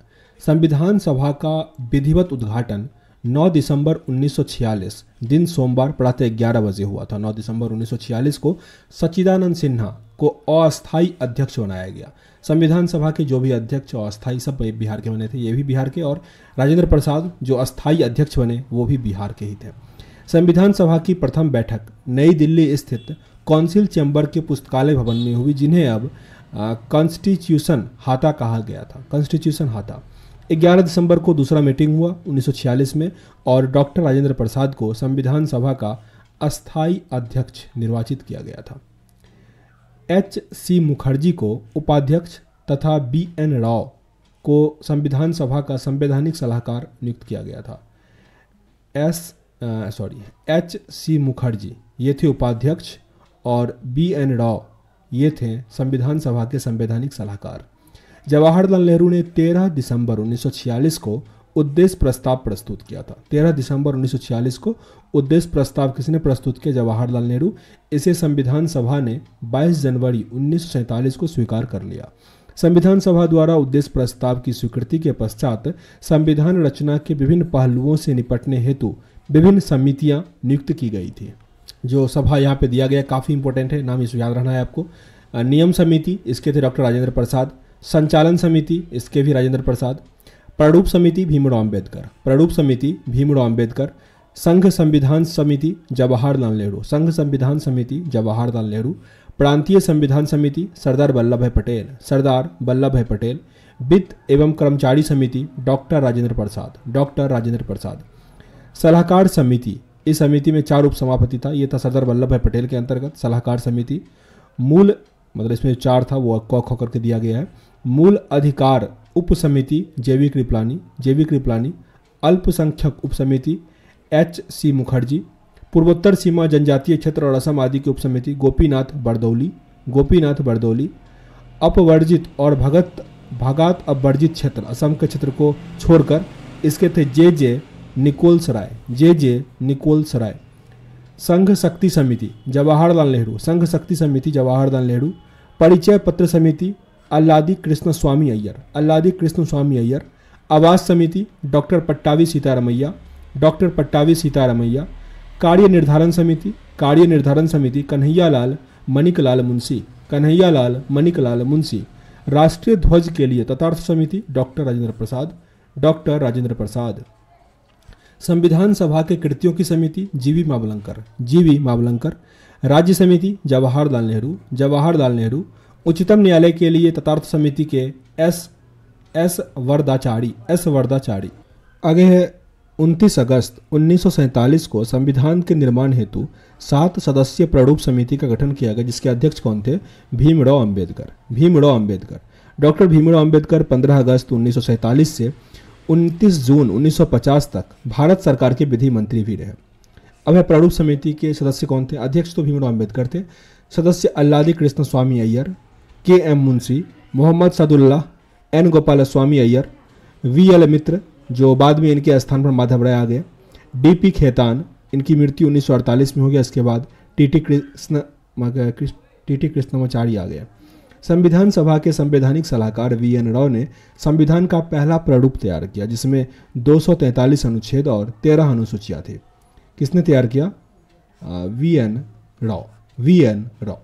संविधान सभा का विधिवत उद्घाटन 9 दिसंबर 1946 दिन सोमवार प्रातः ग्यारह बजे हुआ था 9 दिसंबर 1946 को सच्चिदानंद सिन्हा को अस्थायी अध्यक्ष बनाया गया संविधान सभा के जो भी अध्यक्ष और अस्थायी सब बिहार के बने थे ये भी बिहार के और राजेंद्र प्रसाद जो अस्थायी अध्यक्ष बने वो भी बिहार के ही थे संविधान सभा की प्रथम बैठक नई दिल्ली स्थित काउंसिल चैम्बर के पुस्तकालय भवन में हुई जिन्हें अब कॉन्स्टिट्यूशन हाथा कहा गया था कॉन्स्टिट्यूशन हाथा 11 दिसंबर को दूसरा मीटिंग हुआ 1946 में और डॉक्टर राजेंद्र प्रसाद को संविधान सभा का अस्थाई अध्यक्ष निर्वाचित किया गया था एच सी मुखर्जी को उपाध्यक्ष तथा बी एन राव को संविधान सभा का संवैधानिक सलाहकार नियुक्त किया गया था S sorry H C Mukherjee ये थे उपाध्यक्ष और बी एन राव ये थे संविधान सभा के संवैधानिक सलाहकार जवाहरलाल नेहरू ने 13 दिसंबर 1946 को उद्देश्य प्रस्ताव प्रस्तुत किया था 13 दिसंबर 1946 को उद्देश्य प्रस्ताव किसने प्रस्तुत किया जवाहरलाल नेहरू इसे संविधान सभा ने 22 जनवरी उन्नीस को स्वीकार कर लिया संविधान सभा द्वारा उद्देश्य प्रस्ताव की स्वीकृति के पश्चात संविधान रचना के विभिन्न पहलुओं से निपटने हेतु विभिन्न समितियां नियुक्त की गई थी जो सभा यहाँ पे दिया गया काफ़ी इंपॉर्टेंट है नाम इसको याद रखना है आपको नियम समिति इसके थे डॉक्टर राजेंद्र प्रसाद संचालन समिति इसके भी राजेंद्र प्रसाद प्ररूप समिति भीमराव अम्बेडकर प्रारूप समिति भीमराव अम्बेडकर संघ संविधान समिति जवाहरलाल नेहरू संघ संविधान समिति जवाहरलाल नेहरू प्रांतीय संविधान समिति सरदार वल्लभ भाई पटेल सरदार वल्लभ भाई पटेल वित्त एवं कर्मचारी समिति डॉक्टर राजेंद्र प्रसाद डॉक्टर राजेंद्र प्रसाद सलाहकार समिति इस समिति में चार उप था ये था सरदार वल्लभ भाई पटेल के अंतर्गत सलाहकार समिति मूल मतलब इसमें चार था वो क ख करके दिया गया है मूल अधिकार उप समिति जैविक कृपलानी जैविक कृपलानी अल्पसंख्यक उप समिति एच सी मुखर्जी पूर्वोत्तर सीमा जनजातीय क्षेत्र और असम आदि की उप समिति गोपीनाथ बरदौली गोपीनाथ बरदौली अपवर्जित और भगत भागात अपवर्जित क्षेत्र असम के क्षेत्र को छोड़कर इसके थे जे जे निकोल्स राय जे जे निकोल्स राय संघ शक्ति समिति जवाहरलाल नेहरू संघ शक्ति समिति जवाहरलाल नेहरू परिचय पत्र समिति अल्लादी कृष्ण स्वामी अय्यर अल्लादी कृष्ण स्वामी अय्यर आवास समिति डॉक्टर पट्टावी सीतारामैया डॉक्टर पट्टावी सीतारामैया कार्य निर्धारण समिति कार्य निर्धारण समिति कन्हैयालाल मणिकलाल मुंशी कन्हैयालाल मणिकलाल मुंशी राष्ट्रीय ध्वज के लिए तथार्थ समिति डॉक्टर राजेंद्र प्रसाद डॉक्टर राजेंद्र प्रसाद संविधान सभा के कृतियों की समिति जीवी मावलंकर जीवी मावलंकर राज्य समिति जवाहरलाल नेहरू जवाहरलाल नेहरू उच्चतम न्यायालय के लिए तथार्थ समिति के S S Varadachari S Varadachari आगे है उनतीस अगस्त 1947 को संविधान के निर्माण हेतु सात सदस्यीय प्रारूप समिति का गठन किया गया जिसके अध्यक्ष कौन थे भीमराव अंबेडकर भीमराव अंबेडकर डॉक्टर भीमराव अंबेडकर 15 अगस्त 1947 से 29 जून 1950 तक भारत सरकार के विधि मंत्री भी रहे अब है प्रारूप समिति के सदस्य कौन थे अध्यक्ष तो भीमराव अम्बेडकर थे सदस्य अल्लादी Krishna Swami Ayyar K M Munshi Mohammad Saadulla N Gopal Swami Ayyar V L Mitter जो बाद में इनके स्थान पर माधव राय आ गए डी पी खेतान इनकी मृत्यु 1948 में हो गया इसके बाद T T Krishna T T Krishnamachari आ गया संविधान सभा के संवैधानिक सलाहकार वी एन राव ने संविधान का पहला प्रारूप तैयार किया जिसमें 243 अनुच्छेद और 13 अनुसूचियाँ थी किसने तैयार किया V N Rau V N Rau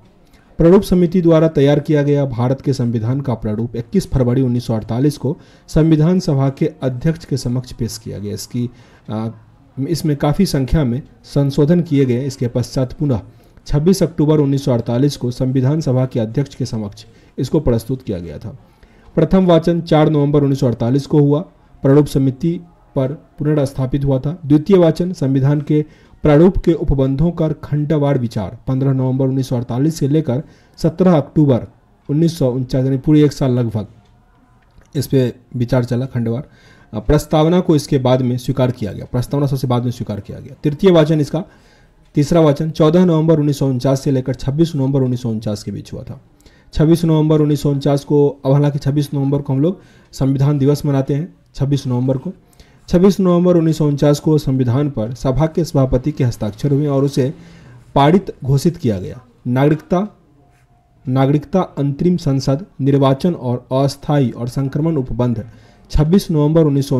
प्रारूप समिति द्वारा तैयार किया गया भारत के संविधान का प्रारूप 21 फरवरी 1948 को संविधान सभा के अध्यक्ष के समक्ष पेश किया गया इसकी इसमें काफ़ी संख्या में संशोधन किए गए इसके पश्चात पुनः 26 अक्टूबर 1948 को संविधान सभा के अध्यक्ष के समक्ष इसको प्रस्तुत किया गया था प्रथम वाचन 4 नवंबर 1948 को हुआ प्रारूप समिति पर पुनर्स्थापित हुआ था द्वितीय वाचन संविधान के प्रारूप के उपबंधों का खंडवार विचार 15 नवंबर 1948 से लेकर 17 अक्टूबर उन्नीस यानी पूरे एक साल लगभग इस पर विचार चला खंडवार प्रस्तावना को इसके बाद में स्वीकार किया गया प्रस्तावना सबसे बाद में स्वीकार किया गया तृतीय वाचन इसका तीसरा वाचन 14 नवंबर उन्नीस से लेकर 26 नवंबर उन्नीस के बीच हुआ था 26 नवंबर उन्नीस को अब हालांकि 26 नवंबर को हम लोग संविधान दिवस मनाते हैं 26 नवंबर को 26 नवंबर उन्नीस को संविधान पर सभा के सभापति के हस्ताक्षर हुए और उसे पारित घोषित किया गया नागरिकता नागरिकता अंतरिम संसद निर्वाचन और अस्थायी और संक्रमण उपबंध 26 नवंबर उन्नीस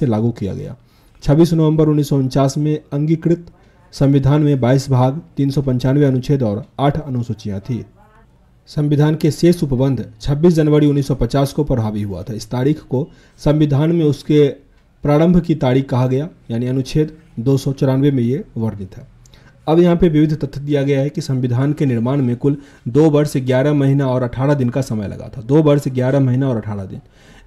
से लागू किया गया 26 नवंबर उन्नीस में अंगीकृत संविधान में 22 भाग तीन अनुच्छेद और 8 अनुसूचियां थी संविधान के शेष उपबंध 26 जनवरी 1950 को प्रभावी हुआ था इस तारीख को संविधान में उसके प्रारंभ की तारीख कहा गया यानी अनुच्छेद दो में ये वर्णित है अब यहाँ पे विविध तथ्य दिया गया है कि संविधान के निर्माण में कुल दो वर्ष ग्यारह महीना और अठारह दिन का समय लगा था दो वर्ष ग्यारह महीना और अठारह दिन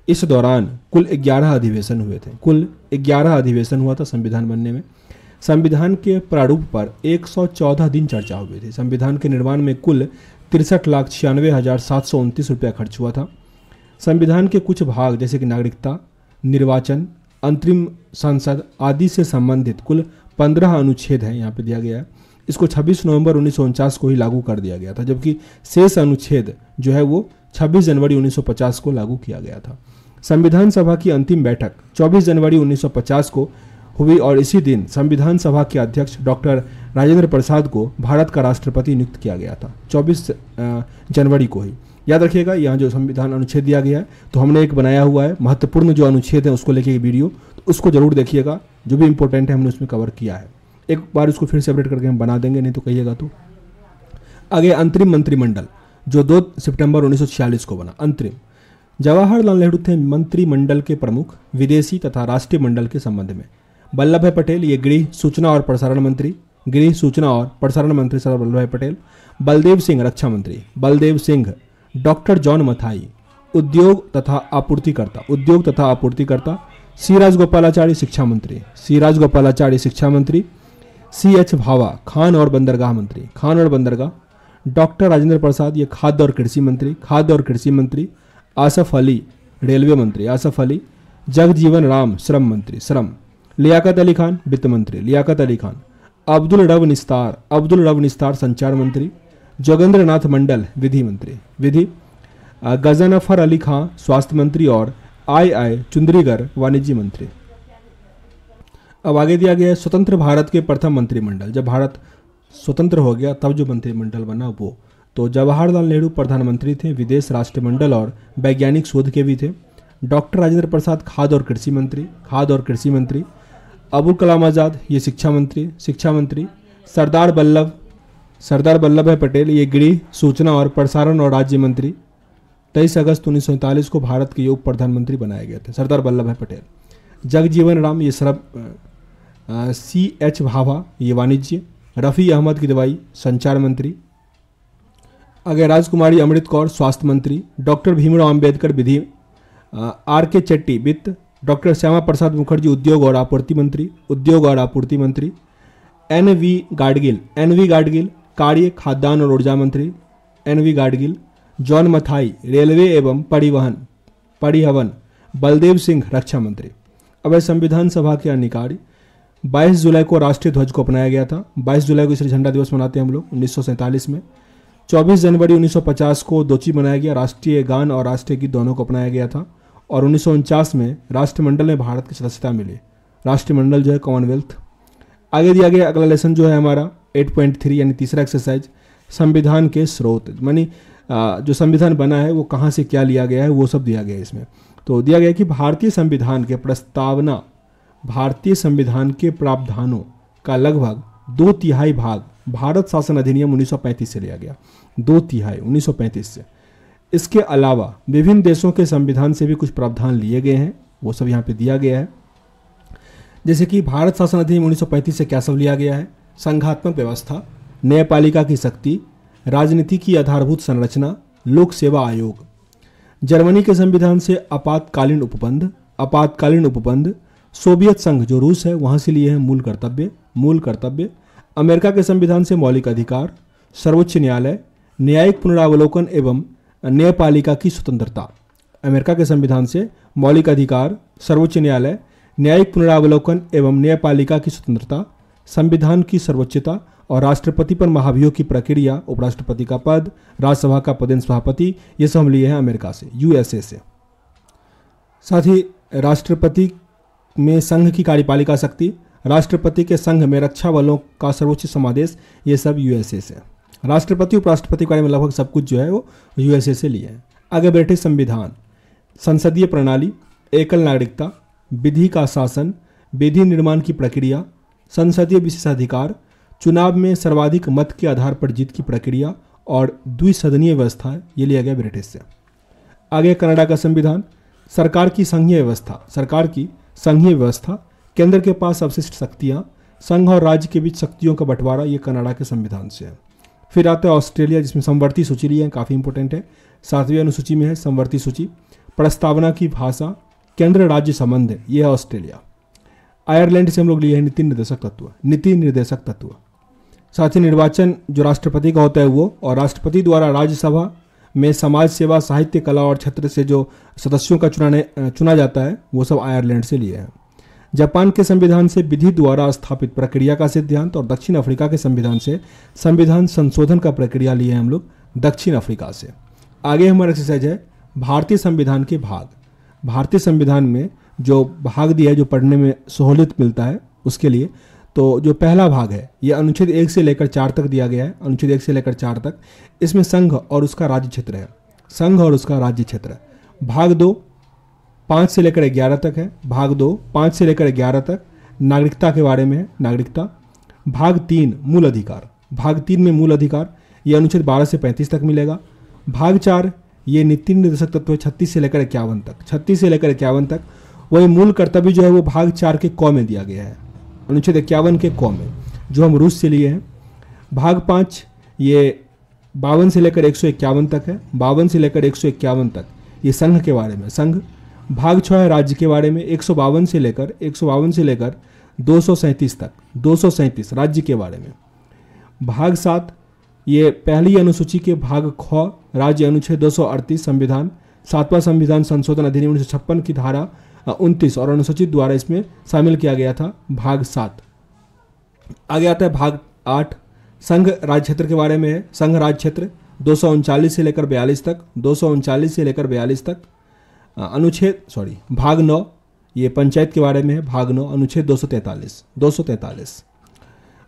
इस दौरान कुल ग्यारह अधिवेशन हुए थे कुल ग्यारह अधिवेशन हुआ था संविधान बनने में संविधान के प्रारूप पर 114 दिन चर्चा हुई थी संविधान के निर्माण में कुल तिरसठ लाख छियानवे हज़ार सात सौ उनतीस रुपया खर्च हुआ था संविधान के कुछ भाग जैसे कि नागरिकता निर्वाचन अंतरिम संसद आदि से संबंधित कुल पंद्रह अनुच्छेद हैं यहाँ पे दिया गया है इसको 26 नवंबर उन्नीस को ही लागू कर दिया गया था जबकि शेष अनुच्छेद जो है वो 26 जनवरी 1950 को लागू किया गया था संविधान सभा की अंतिम बैठक 24 जनवरी 1950 को हुई और इसी दिन संविधान सभा के अध्यक्ष डॉक्टर राजेंद्र प्रसाद को भारत का राष्ट्रपति नियुक्त किया गया था 24 जनवरी को ही याद रखिएगा यहाँ जो संविधान अनुच्छेद दिया गया है तो हमने एक बनाया हुआ है महत्वपूर्ण जो अनुच्छेद है उसको लेके वीडियो तो उसको जरूर देखिएगा जो भी इंपॉर्टेंट है हमने उसमें कवर किया है एक बार उसको फिर से अपडेट करके हम बना देंगे नहीं तो कहिएगा तो आगे अंतरिम मंत्रिमंडल जो दो सितंबर उन्नीस को बना अंतरिम जवाहरलाल नेहरू थे मंत्रिमंडल के प्रमुख विदेशी तथा राष्ट्रीय मंडल के संबंध में वल्लभ भाई पटेल ये गृह सूचना और प्रसारण मंत्री गृह सूचना और प्रसारण मंत्री सरदार वल्लभ भाई पटेल बलदेव सिंह रक्षा मंत्री बलदेव सिंह डॉक्टर जॉन मथाई उद्योग तथा आपूर्तिकर्ता उद्योग तथा आपूर्तिकर्ता सी राजगोपालाचार्य शिक्षा मंत्री सी राजगोपालाचार्य शिक्षा मंत्री सी एच भावा खान और बंदरगाह मंत्री खान और बंदरगाह डॉक्टर राजेंद्र प्रसाद ये खाद्य और कृषि मंत्री खाद्य और कृषि मंत्री आसफ अली रेलवे मंत्री आसफ अली जगजीवन राम श्रम मंत्री श्रम लियाकत अली खान वित्त मंत्री लियाकत अली खान अब्दुल रब निस्तार अब्दुल रब निस्तार संचार मंत्री जोगेंद्र नाथ मंडल विधि मंत्री विधि गजानफर अली खान स्वास्थ्य मंत्री और आई आई चुंदरीगर वाणिज्य मंत्री अब आगे दिया गया है स्वतंत्र भारत के प्रथम मंत्रिमंडल जब भारत स्वतंत्र हो गया तब जो मंत्रिमंडल बना वो तो जवाहरलाल नेहरू प्रधानमंत्री थे विदेश राष्ट्रमंडल और वैज्ञानिक शोध के भी थे डॉक्टर राजेंद्र प्रसाद खाद और कृषि मंत्री खाद और कृषि मंत्री अबुल कलाम आज़ाद ये शिक्षा मंत्री शिक्षा मंत्री सरदार वल्लभ सरदार वल्लभ भाई पटेल ये गृह सूचना और प्रसारण और राज्य मंत्री तेईस अगस्त उन्नीस को भारत के योग प्रधानमंत्री बनाए गए थे सरदार वल्लभ भाई पटेल जगजीवन राम ये सरब सी एच भाभा ये वाणिज्य रफ़ी अहमद की दवाई संचार मंत्री अगर राजकुमारी अमृत कौर स्वास्थ्य मंत्री डॉक्टर भीमराव अम्बेडकर विधि आर के चेट्टी वित्त डॉक्टर श्यामा प्रसाद मुखर्जी उद्योग और आपूर्ति मंत्री उद्योग और आपूर्ति मंत्री N V Gadgil N V Gadgil कार्य खाद्यान्न और ऊर्जा मंत्री N V Gadgil John Mathai railway एवं परिवहन परिहवन बलदेव सिंह रक्षा मंत्री अब है संविधान सभा के अधिकारी बाईस जुलाई को राष्ट्रीय ध्वज को अपनाया गया था बाईस जुलाई को इसे झंडा दिवस मनाते हैं हम लोग उन्नीस में 24 जनवरी 1950 को दोची मनाया गया राष्ट्रीय गान और राष्ट्रीय गीत दोनों को अपनाया गया था और उन्नीस में राष्ट्रमंडल में भारत की सदस्यता मिली राष्ट्रमंडल जो है कॉमनवेल्थ आगे दिया गया अगला लेसन जो है हमारा 8.3 यानी तीसरा एक्सरसाइज संविधान के स्रोत मानी जो संविधान बना है वो कहाँ से क्या लिया गया है वो सब दिया गया है इसमें तो दिया गया कि भारतीय संविधान के प्रस्तावना भारतीय संविधान के प्रावधानों का लगभग दो तिहाई भाग भारत शासन अधिनियम 1935 से लिया गया दो तिहाई 1935 से इसके अलावा विभिन्न देशों के संविधान से भी कुछ प्रावधान लिए गए हैं वो सब यहाँ पे दिया गया है जैसे कि भारत शासन अधिनियम उन्नीस से क्या सब लिया गया है संघात्मक व्यवस्था न्यायपालिका की शक्ति राजनीति की आधारभूत संरचना लोक सेवा आयोग जर्मनी के संविधान से आपातकालीन उपबंध आपातकालीन उपबंध सोवियत संघ जो रूस है वहाँ से लिए हैं मूल कर्तव्य मूल कर्तव्य अमेरिका के संविधान से मौलिक अधिकार सर्वोच्च न्यायालय न्यायिक पुनरावलोकन एवं न्यायपालिका की स्वतंत्रता अमेरिका के संविधान से मौलिक अधिकार सर्वोच्च न्यायालय न्यायिक पुनरावलोकन एवं न्यायपालिका की स्वतंत्रता संविधान की सर्वोच्चता और राष्ट्रपति पर महाभियोग की प्रक्रिया उपराष्ट्रपति का पद राज्यसभा का पदेन सभापति ये सब हम लिए हैं अमेरिका से यूएसए से साथ ही राष्ट्रपति में संघ की कार्यपालिका शक्ति राष्ट्रपति के संघ में रक्षा बलों का सर्वोच्च समादेश ये सब यूएसए से राष्ट्रपति उपराष्ट्रपति के बारे में लगभग सब कुछ जो है वो यूएसए से लिए हैं आगे ब्रिटिश संविधान संसदीय प्रणाली एकल नागरिकता विधि का शासन विधि निर्माण की प्रक्रिया संसदीय विशेषाधिकार चुनाव में सर्वाधिक मत के आधार पर जीत की प्रक्रिया और द्विसदनीय व्यवस्था ये लिया गया ब्रिटिश से आगे कनाडा का संविधान सरकार की संघीय व्यवस्था सरकार की संघीय व्यवस्था केंद्र के पास अवशिष्ट शक्तियाँ संघ और राज्य के बीच शक्तियों का बंटवारा ये कनाडा के संविधान से है फिर आता है ऑस्ट्रेलिया जिसमें समवर्ती सूची लिए है काफ़ी इंपॉर्टेंट है सातवीं अनुसूची में है समवर्ती सूची प्रस्तावना की भाषा केंद्र राज्य संबंध है यह है ऑस्ट्रेलिया आयरलैंड से हम लोग लिए हैं नीति निर्देशक तत्व नीति निर्देशक तत्व साथ ही निर्वाचन जो राष्ट्रपति का होता है वो और राष्ट्रपति द्वारा राज्यसभा में समाज सेवा साहित्य कला और क्षेत्र से जो सदस्यों का चुनाने चुना जाता है वो सब आयरलैंड से लिए हैं जापान के संविधान से विधि द्वारा स्थापित प्रक्रिया का सिद्धांत और दक्षिण अफ्रीका के संविधान से संविधान संशोधन का प्रक्रिया लिए हम लोग दक्षिण अफ्रीका से आगे हमारा एक्सरसाइज है भारतीय संविधान के भाग भारतीय संविधान में जो भाग दिया है जो पढ़ने में सहूलियत मिलता है उसके लिए तो जो पहला भाग है यह अनुच्छेद एक से लेकर चार तक दिया गया है अनुच्छेद एक से लेकर चार तक इसमें संघ और उसका राज्य क्षेत्र है संघ और उसका राज्य क्षेत्र भाग दो पाँच से लेकर ग्यारह तक है भाग दो पाँच से लेकर ग्यारह तक नागरिकता के बारे में है नागरिकता भाग तीन मूल अधिकार भाग तीन में मूल अधिकार ये अनुच्छेद बारह से पैंतीस तक मिलेगा भाग चार ये नीति निर्देशक तत्व छत्तीस से लेकर इक्यावन तक छत्तीस से लेकर इक्यावन तक वही मूल कर्तव्य जो है वो भाग चार के कौ में दिया गया है अनुच्छेद इक्यावन के कौ में जो हम रूस से लिए हैं भाग पाँच ये बावन से लेकर एक तक है बावन से लेकर एक तक ये संघ के बारे में संघ भाग है राज्य के बारे में एक से लेकर एक से लेकर दो तक दो राज्य के बारे में भाग सात ये पहली अनुसूची के भाग ख राज्य अनुच्छेद 238 संविधान सातवां संविधान संशोधन अधिनियम उन्नीस की धारा उनतीस और अनुसूचित द्वारा इसमें शामिल किया गया था भाग सात आगे आता है भाग आठ संघ राज्य क्षेत्र के बारे में है संघ राज्य क्षेत्र दो से लेकर बयालीस तक दो से लेकर बयालीस तक अनुच्छेद सॉरी भाग नौ ये पंचायत के बारे में है भाग नौ अनुच्छेद दो सौ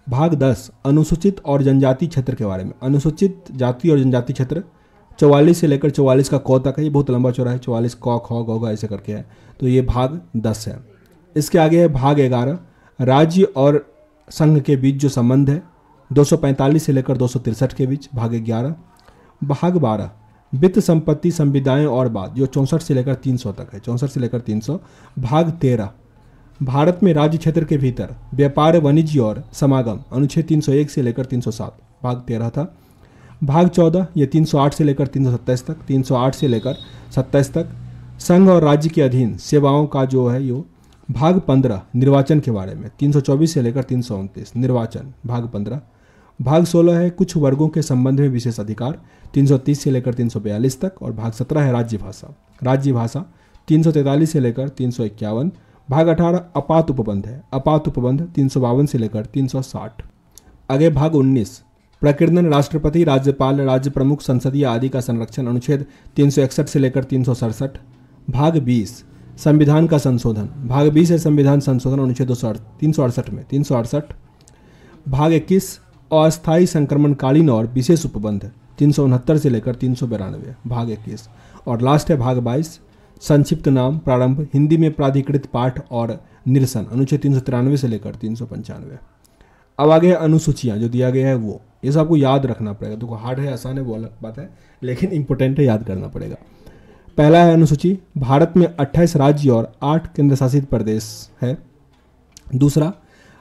भाग दस अनुसूचित और जनजाति क्षेत्र के बारे में अनुसूचित जाति और जनजाति क्षेत्र चौवालीस से लेकर चौवालीस का क तक है ये बहुत लंबा चौरा है चौवालीस क ख ग ऐसे करके है तो ये भाग दस है इसके आगे है भाग ग्यारह राज्य और संघ के बीच जो संबंध है 245 से लेकर दो के बीच भाग ग्यारह भाग बारह वित्त संपत्ति संविदाएं और बाद जो चौंसठ से लेकर 300 तक है चौंसठ से लेकर 300 भाग तेरह भारत में राज्य क्षेत्र के भीतर व्यापार वाणिज्य और समागम अनुच्छेद 301 से लेकर 307 भाग तेरह था भाग चौदह ये 308 से लेकर 327 तक 308 से लेकर 27 तक संघ और राज्य के अधीन सेवाओं का जो है यो भाग पंद्रह निर्वाचन के बारे में 324 से लेकर तीन निर्वाचन भाग पंद्रह भाग 16 है कुछ वर्गों के संबंध में विशेष अधिकार 330 से लेकर 342 तक और भाग 17 है राज्य भाषा राज्य भाषा 343 से लेकर तीन भाग 18 अपात उपबंध है अपात उपबंध तीन से लेकर 360 आगे भाग 19 प्रकीर्णन राष्ट्रपति राज्यपाल राज्य प्रमुख संसदीय आदि का संरक्षण अनुच्छेद तीन से लेकर तीन भाग बीस संविधान का संशोधन भाग बीस है संविधान संशोधन अनुच्छेद दो तीन में तीन भाग इक्कीस अस्थायी संक्रमणकालीन और विशेष उपबंध तीन से लेकर तीन भाग इक्कीस और लास्ट है भाग बाईस संक्षिप्त नाम प्रारंभ हिंदी में प्राधिकृत पाठ और निरसन अनुच्छेद तीन से लेकर तीन अब आगे है अनुसूचियाँ जो दिया गया है वो ये सब आपको याद रखना पड़ेगा देखो हार्ड है आसान है वो अलग बात है लेकिन इंपॉर्टेंट है याद करना पड़ेगा पहला है अनुसूची भारत में अट्ठाईस राज्य और आठ केंद्र शासित प्रदेश है दूसरा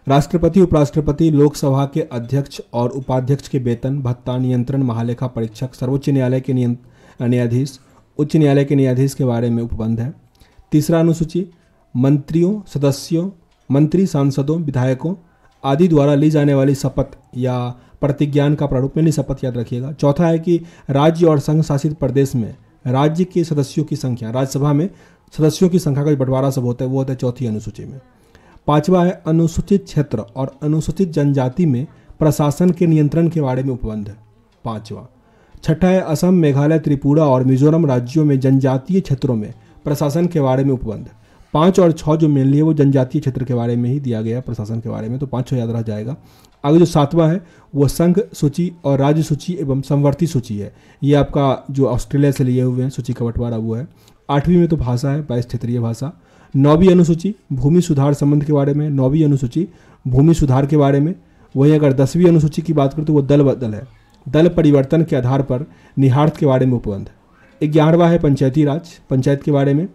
राष्ट्रपति उपराष्ट्रपति लोकसभा के अध्यक्ष और उपाध्यक्ष के वेतन भत्ता नियंत्रण महालेखा परीक्षक सर्वोच्च न्यायालय के न्यायाधीश उच्च न्यायालय के न्यायाधीश के बारे में उपबंध है तीसरा अनुसूची मंत्रियों सदस्यों मंत्री सांसदों विधायकों आदि द्वारा ली जाने वाली शपथ या प्रतिज्ञान का प्रारूप में शपथ याद रखिएगा चौथा है कि राज्य और संघ शासित प्रदेश में राज्य के सदस्यों की संख्या राज्यसभा में सदस्यों की संख्या का जो बंटवारा सब होता है वो होता है चौथी अनुसूची में पांचवा है अनुसूचित क्षेत्र और अनुसूचित जनजाति में प्रशासन के नियंत्रण के बारे में उपबंध पांचवा छठा है असम मेघालय त्रिपुरा और मिजोरम राज्यों में जनजातीय क्षेत्रों में प्रशासन के बारे में उपबंध पाँच और छः जो मेनली है वो जनजातीय क्षेत्र के बारे में ही दिया गया प्रशासन के बारे में तो पाँच छः याद रह जाएगा आगे जो सातवां है वो संघ सूची और राज्य सूची एवं संवर्ती सूची है ये आपका जो ऑस्ट्रेलिया से लिए हुए हैं सूची का बंटवारा वो है आठवीं में तो भाषा है बाईस क्षेत्रीय भाषा नौवीं अनुसूची भूमि सुधार संबंध के बारे में नौवीं अनुसूची भूमि सुधार के बारे में वहीं अगर दसवीं अनुसूची की बात करें तो वो दल बदल है दल परिवर्तन के आधार पर निहार्थ के बारे में उपबंध ग्यारहवा है पंचायती राज पंचायत के बारे में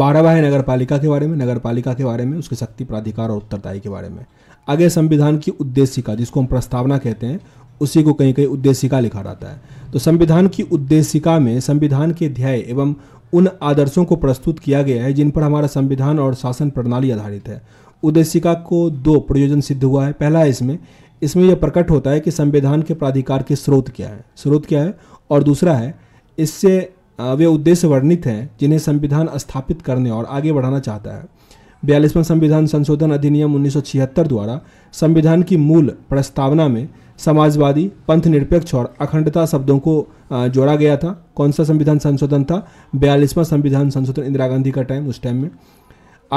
बारहवा है नगर पालिका के बारे में नगर पालिका के बारे में उसके शक्ति प्राधिकार और उत्तरदायी के बारे में आगे संविधान की उद्देशिका जिसको हम प्रस्तावना कहते हैं उसी को कहीं कहीं उद्देशिका लिखा रहता है तो संविधान की उद्देशिका में संविधान के ध्याय एवं उन आदर्शों को प्रस्तुत किया गया है जिन पर हमारा संविधान और शासन प्रणाली आधारित है उद्देशिका को दो प्रयोजन सिद्ध हुआ है पहला है इसमें इसमें यह प्रकट होता है कि संविधान के प्राधिकार के स्रोत क्या है स्रोत क्या है और दूसरा है इससे वे उद्देश्य वर्णित हैं जिन्हें संविधान स्थापित करने और आगे बढ़ाना चाहता है बयालीसवां संविधान संशोधन अधिनियम उन्नीस द्वारा संविधान की मूल प्रस्तावना में समाजवादी पंथ निरपेक्ष और अखंडता शब्दों को जोड़ा गया था कौन सा संविधान संशोधन था बयालीसवां संविधान संशोधन इंदिरा गांधी का टाइम उस टाइम में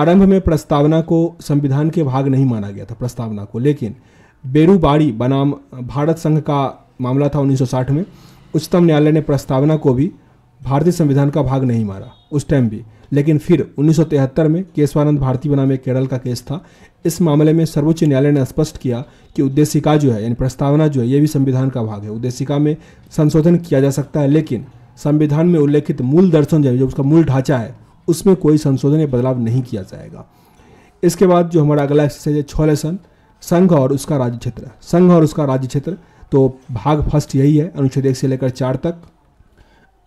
आरंभ में प्रस्तावना को संविधान के भाग नहीं माना गया था प्रस्तावना को लेकिन बेरूबाड़ी बनाम भारत संघ का मामला था 1960 में उच्चतम न्यायालय ने प्रस्तावना को भी भारतीय संविधान का भाग नहीं मारा उस टाइम भी लेकिन फिर 1973 में केशवानंद भारती बनाम केरल का केस था इस मामले में सर्वोच्च न्यायालय ने स्पष्ट किया कि उद्देशिका जो है यानी प्रस्तावना जो है ये भी संविधान का भाग है उद्देशिका में संशोधन किया जा सकता है लेकिन संविधान में उल्लेखित मूल दर्शन जो उसका मूल ढांचा है उसमें कोई संशोधन या बदलाव नहीं किया जाएगा इसके बाद जो हमारा अगला एक्सरसाइज है छः लेसन संघ और उसका राज्य क्षेत्र संघ और उसका राज्य क्षेत्र तो भाग फर्स्ट यही है अनुच्छेद एक से लेकर चार तक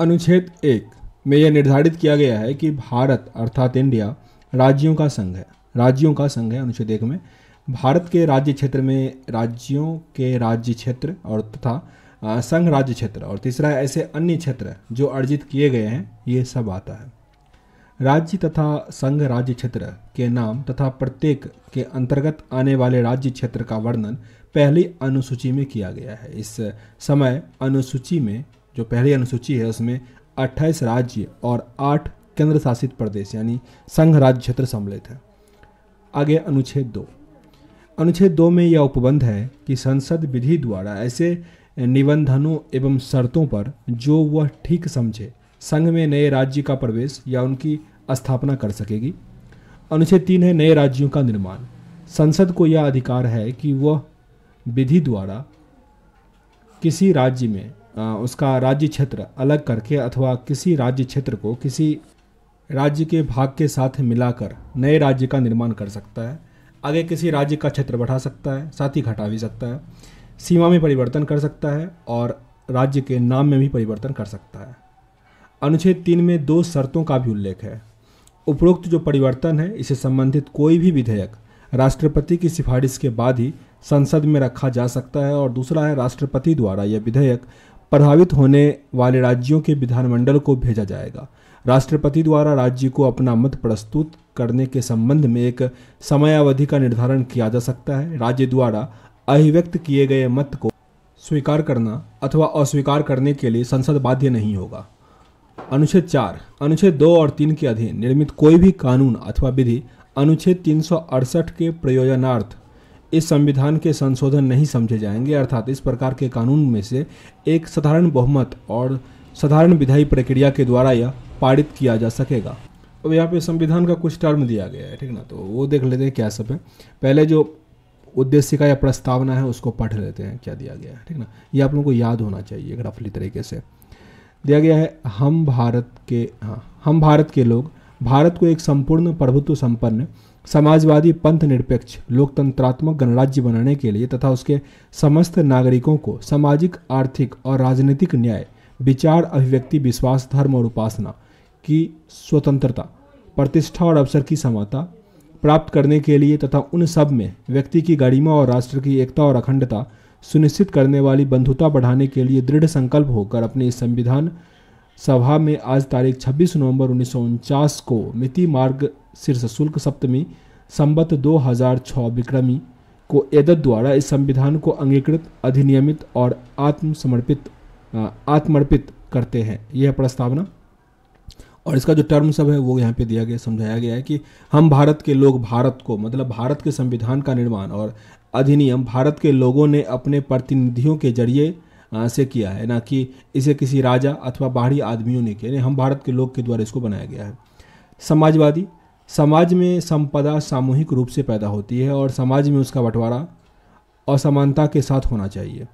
अनुच्छेद एक में यह निर्धारित किया गया है कि भारत अर्थात इंडिया राज्यों का संघ है राज्यों का संघ है अनुच्छेद एक में भारत के राज्य क्षेत्र में राज्यों के राज्य क्षेत्र और तथा संघ राज्य क्षेत्र और तीसरा ऐसे अन्य क्षेत्र जो अर्जित किए गए हैं ये सब आता है राज्य तथा संघ राज्य क्षेत्र के नाम तथा प्रत्येक के अंतर्गत आने वाले राज्य क्षेत्र का वर्णन पहली अनुसूची में किया गया है इस समय अनुसूची में जो पहली अनुसूची है उसमें अट्ठाईस राज्य और आठ केंद्र शासित प्रदेश यानी संघ राज्य क्षेत्र सम्मिलित हैं आगे अनुच्छेद दो अनुच्छेद दो में यह उपबंध है कि संसद विधि द्वारा ऐसे निबंधनों एवं शर्तों पर जो वह ठीक समझे संघ में नए राज्य का प्रवेश या उनकी स्थापना कर सकेगी अनुच्छेद तीन है नए राज्यों का निर्माण संसद को यह अधिकार है कि वह विधि द्वारा किसी राज्य में उसका राज्य क्षेत्र अलग करके अथवा किसी राज्य क्षेत्र को किसी राज्य के भाग के साथ मिलाकर नए राज्य का निर्माण कर सकता है आगे किसी राज्य का क्षेत्र बढ़ा सकता है साथ ही घटा भी सकता है सीमा में परिवर्तन कर सकता है और राज्य के नाम में भी परिवर्तन कर सकता है अनुच्छेद तीन में दो शर्तों का भी उल्लेख है उपरोक्त जो परिवर्तन है इसे संबंधित कोई भी विधेयक राष्ट्रपति की सिफारिश के बाद ही संसद में रखा जा सकता है और दूसरा है राष्ट्रपति द्वारा यह विधेयक प्रभावित होने वाले राज्यों के विधानमंडल को भेजा जाएगा राष्ट्रपति द्वारा राज्य को अपना मत प्रस्तुत करने के संबंध में एक समयावधि का निर्धारण किया जा सकता है राज्य द्वारा अभिव्यक्त किए गए मत को स्वीकार करना अथवा अस्वीकार करने के लिए संसद बाध्य नहीं होगा अनुच्छेद चार अनुच्छेद दो और तीन के अधीन निर्मित कोई भी कानून अथवा विधि अनुच्छेद तीन के प्रयोजनार्थ इस संविधान के संशोधन नहीं समझे जाएंगे अर्थात इस प्रकार के कानून में से एक साधारण बहुमत और साधारण विधायी प्रक्रिया के द्वारा यह पारित किया जा सकेगा अब यहाँ पे संविधान का कुछ टर्म दिया गया है ठीक ना तो वो देख लेते हैं क्या सब है पहले जो उद्देश्य का या प्रस्तावना है उसको पढ़ लेते हैं क्या दिया गया है ठीक ना ये आप लोगों को याद होना चाहिए रफली तरीके से दिया गया है हम भारत के हाँ हम भारत के लोग भारत को एक संपूर्ण प्रभुत्व संपन्न समाजवादी पंथ निरपेक्ष लोकतंत्रात्मक गणराज्य बनाने के लिए तथा उसके समस्त नागरिकों को सामाजिक आर्थिक और राजनीतिक न्याय विचार अभिव्यक्ति विश्वास धर्म और उपासना की स्वतंत्रता प्रतिष्ठा और अवसर की समानता प्राप्त करने के लिए तथा उन सब में व्यक्ति की गरिमा और राष्ट्र की एकता और अखंडता सुनिश्चित करने वाली बंधुता बढ़ाने के लिए दृढ़ संकल्प होकर अपने इस संविधान सभा में आज तारीख 26 नवंबर उन्नीस को मिति मार्ग शीर्ष शुल्क सप्तमी संबत 2006 विक्रमी को एदत द्वारा इस संविधान को अंगीकृत अधिनियमित और आत्मसमर्पित आत्मर्पित करते हैं यह प्रस्तावना और इसका जो टर्म सब है वो यहाँ पे दिया गया समझाया गया है कि हम भारत के लोग भारत को मतलब भारत के संविधान का निर्माण और अधिनियम भारत के लोगों ने अपने प्रतिनिधियों के जरिए से किया है ना कि इसे किसी राजा अथवा बाहरी आदमियों ने किया हम भारत के लोग के द्वारा इसको बनाया गया है समाजवादी समाज में संपदा सामूहिक रूप से पैदा होती है और समाज में उसका बंटवारा असमानता के साथ होना चाहिए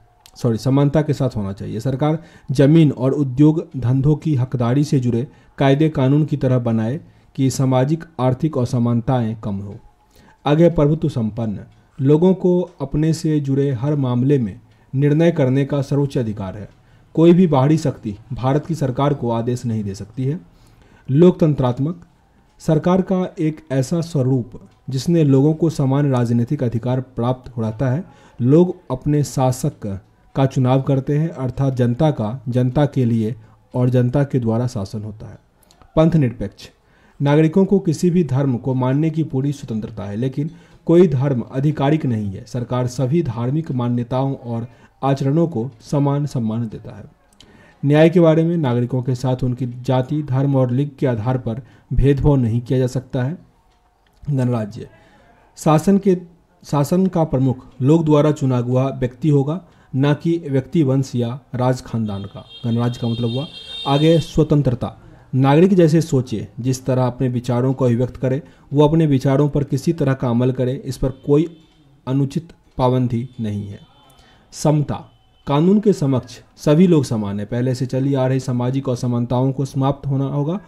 सॉरी समानता के साथ होना चाहिए सरकार जमीन और उद्योग धंधों की हकदारी से जुड़े कायदे कानून की तरह बनाए कि सामाजिक आर्थिक असमानताएँ कम हो आगे प्रभुत्व संपन्न लोगों को अपने से जुड़े हर मामले में निर्णय करने का सर्वोच्च अधिकार है कोई भी बाहरी शक्ति भारत की सरकार को आदेश नहीं दे सकती है लोकतंत्रात्मक सरकार का एक ऐसा स्वरूप जिसने लोगों को समान राजनीतिक अधिकार प्राप्त होता है लोग अपने शासक का चुनाव करते हैं अर्थात जनता का जनता के लिए और जनता के द्वारा शासन होता है पंथ निरपेक्ष नागरिकों को किसी भी धर्म को मानने की पूरी स्वतंत्रता है लेकिन कोई धर्म आधिकारिक नहीं है सरकार सभी धार्मिक मान्यताओं और आचरणों को समान सम्मान देता है न्याय के बारे में नागरिकों के साथ उनकी जाति धर्म और लिंग के आधार पर भेदभाव नहीं किया जा सकता है गणराज्य शासन के शासन का प्रमुख लोग द्वारा चुना हुआ व्यक्ति होगा न कि व्यक्ति वंश या राज खानदान का गणराज्य का मतलब हुआ आगे स्वतंत्रता नागरिक जैसे सोचे जिस तरह अपने विचारों को अभिव्यक्त करे वो अपने विचारों पर किसी तरह का अमल करे इस पर कोई अनुचित पाबंदी नहीं है समता कानून के समक्ष सभी लोग समान है पहले से चली आ रही सामाजिक असमानताओं को समाप्त होना होगा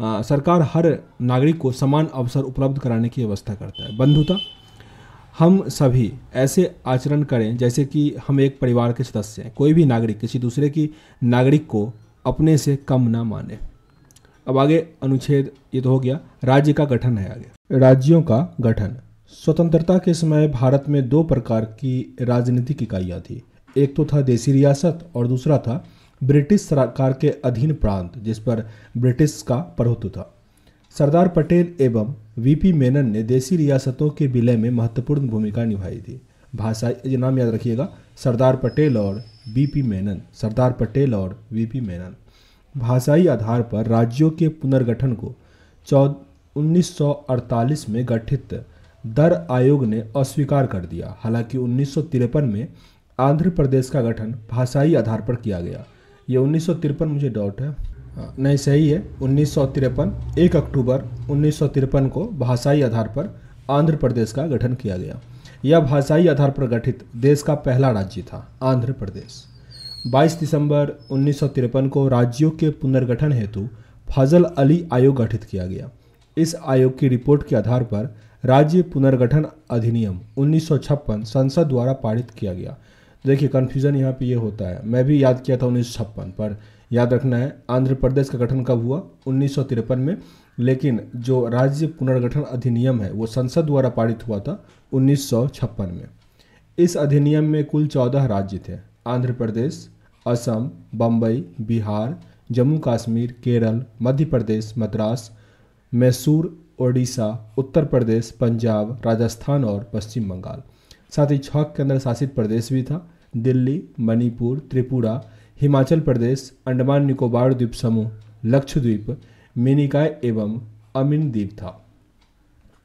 आ, सरकार हर नागरिक को समान अवसर उपलब्ध कराने की व्यवस्था करता है बंधुता हम सभी ऐसे आचरण करें जैसे कि हम एक परिवार के सदस्य हैं कोई भी नागरिक किसी दूसरे की नागरिक को अपने से कम ना माने अब आगे अनुच्छेद ये तो हो गया राज्य का गठन है आगे राज्यों का गठन स्वतंत्रता के समय भारत में दो प्रकार की राजनीतिक इकाइयाँ थी एक तो था देसी रियासत और दूसरा था ब्रिटिश सरकार के अधीन प्रांत जिस पर ब्रिटिश का प्रभुत्व था सरदार पटेल एवं वीपी मेनन ने देसी रियासतों के विलय में महत्वपूर्ण भूमिका निभाई थी भाषाई ये नाम याद रखिएगा सरदार पटेल और वीपी मेनन सरदार पटेल और वीपी मेनन भाषाई आधार पर राज्यों के पुनर्गठन को चौदह उन्नीस में गठित दर आयोग ने अस्वीकार कर दिया हालांकि उन्नीस में आंध्र प्रदेश का गठन भाषाई आधार पर किया गया ये उन्नीस मुझे डाउट है हाँ, नहीं सही है उन्नीस सौ तिरपन एक अक्टूबर उन्नीस सौ तिरपन को भाषाई आधार पर आंध्र प्रदेश का गठन किया गया यह भाषाई आधार पर गठित देश का पहला राज्य था आंध्र प्रदेश 22 दिसंबर उन्नीस सौ तिरपन को राज्यों के पुनर्गठन हेतु फजल अली आयोग गठित किया गया इस आयोग की रिपोर्ट के आधार पर राज्य पुनर्गठन अधिनियम उन्नीस संसद द्वारा पारित किया गया देखिए कन्फ्यूज़न यहाँ पे ये होता है मैं भी याद किया था उन्नीस पर याद रखना है आंध्र प्रदेश का गठन कब हुआ उन्नीस में लेकिन जो राज्य पुनर्गठन अधिनियम है वो संसद द्वारा पारित हुआ था उन्नीस में इस अधिनियम में कुल चौदह राज्य थे आंध्र प्रदेश असम बम्बई बिहार जम्मू कश्मीर केरल मध्य प्रदेश मद्रास मैसूर ओडिशा उत्तर प्रदेश पंजाब राजस्थान और पश्चिम बंगाल साथ ही छः केंद्र शासित प्रदेश भी था दिल्ली मणिपुर त्रिपुरा हिमाचल प्रदेश अंडमान निकोबार द्वीप समूह लक्षद्वीप मिनिकाय एवं अमीन द्वीप था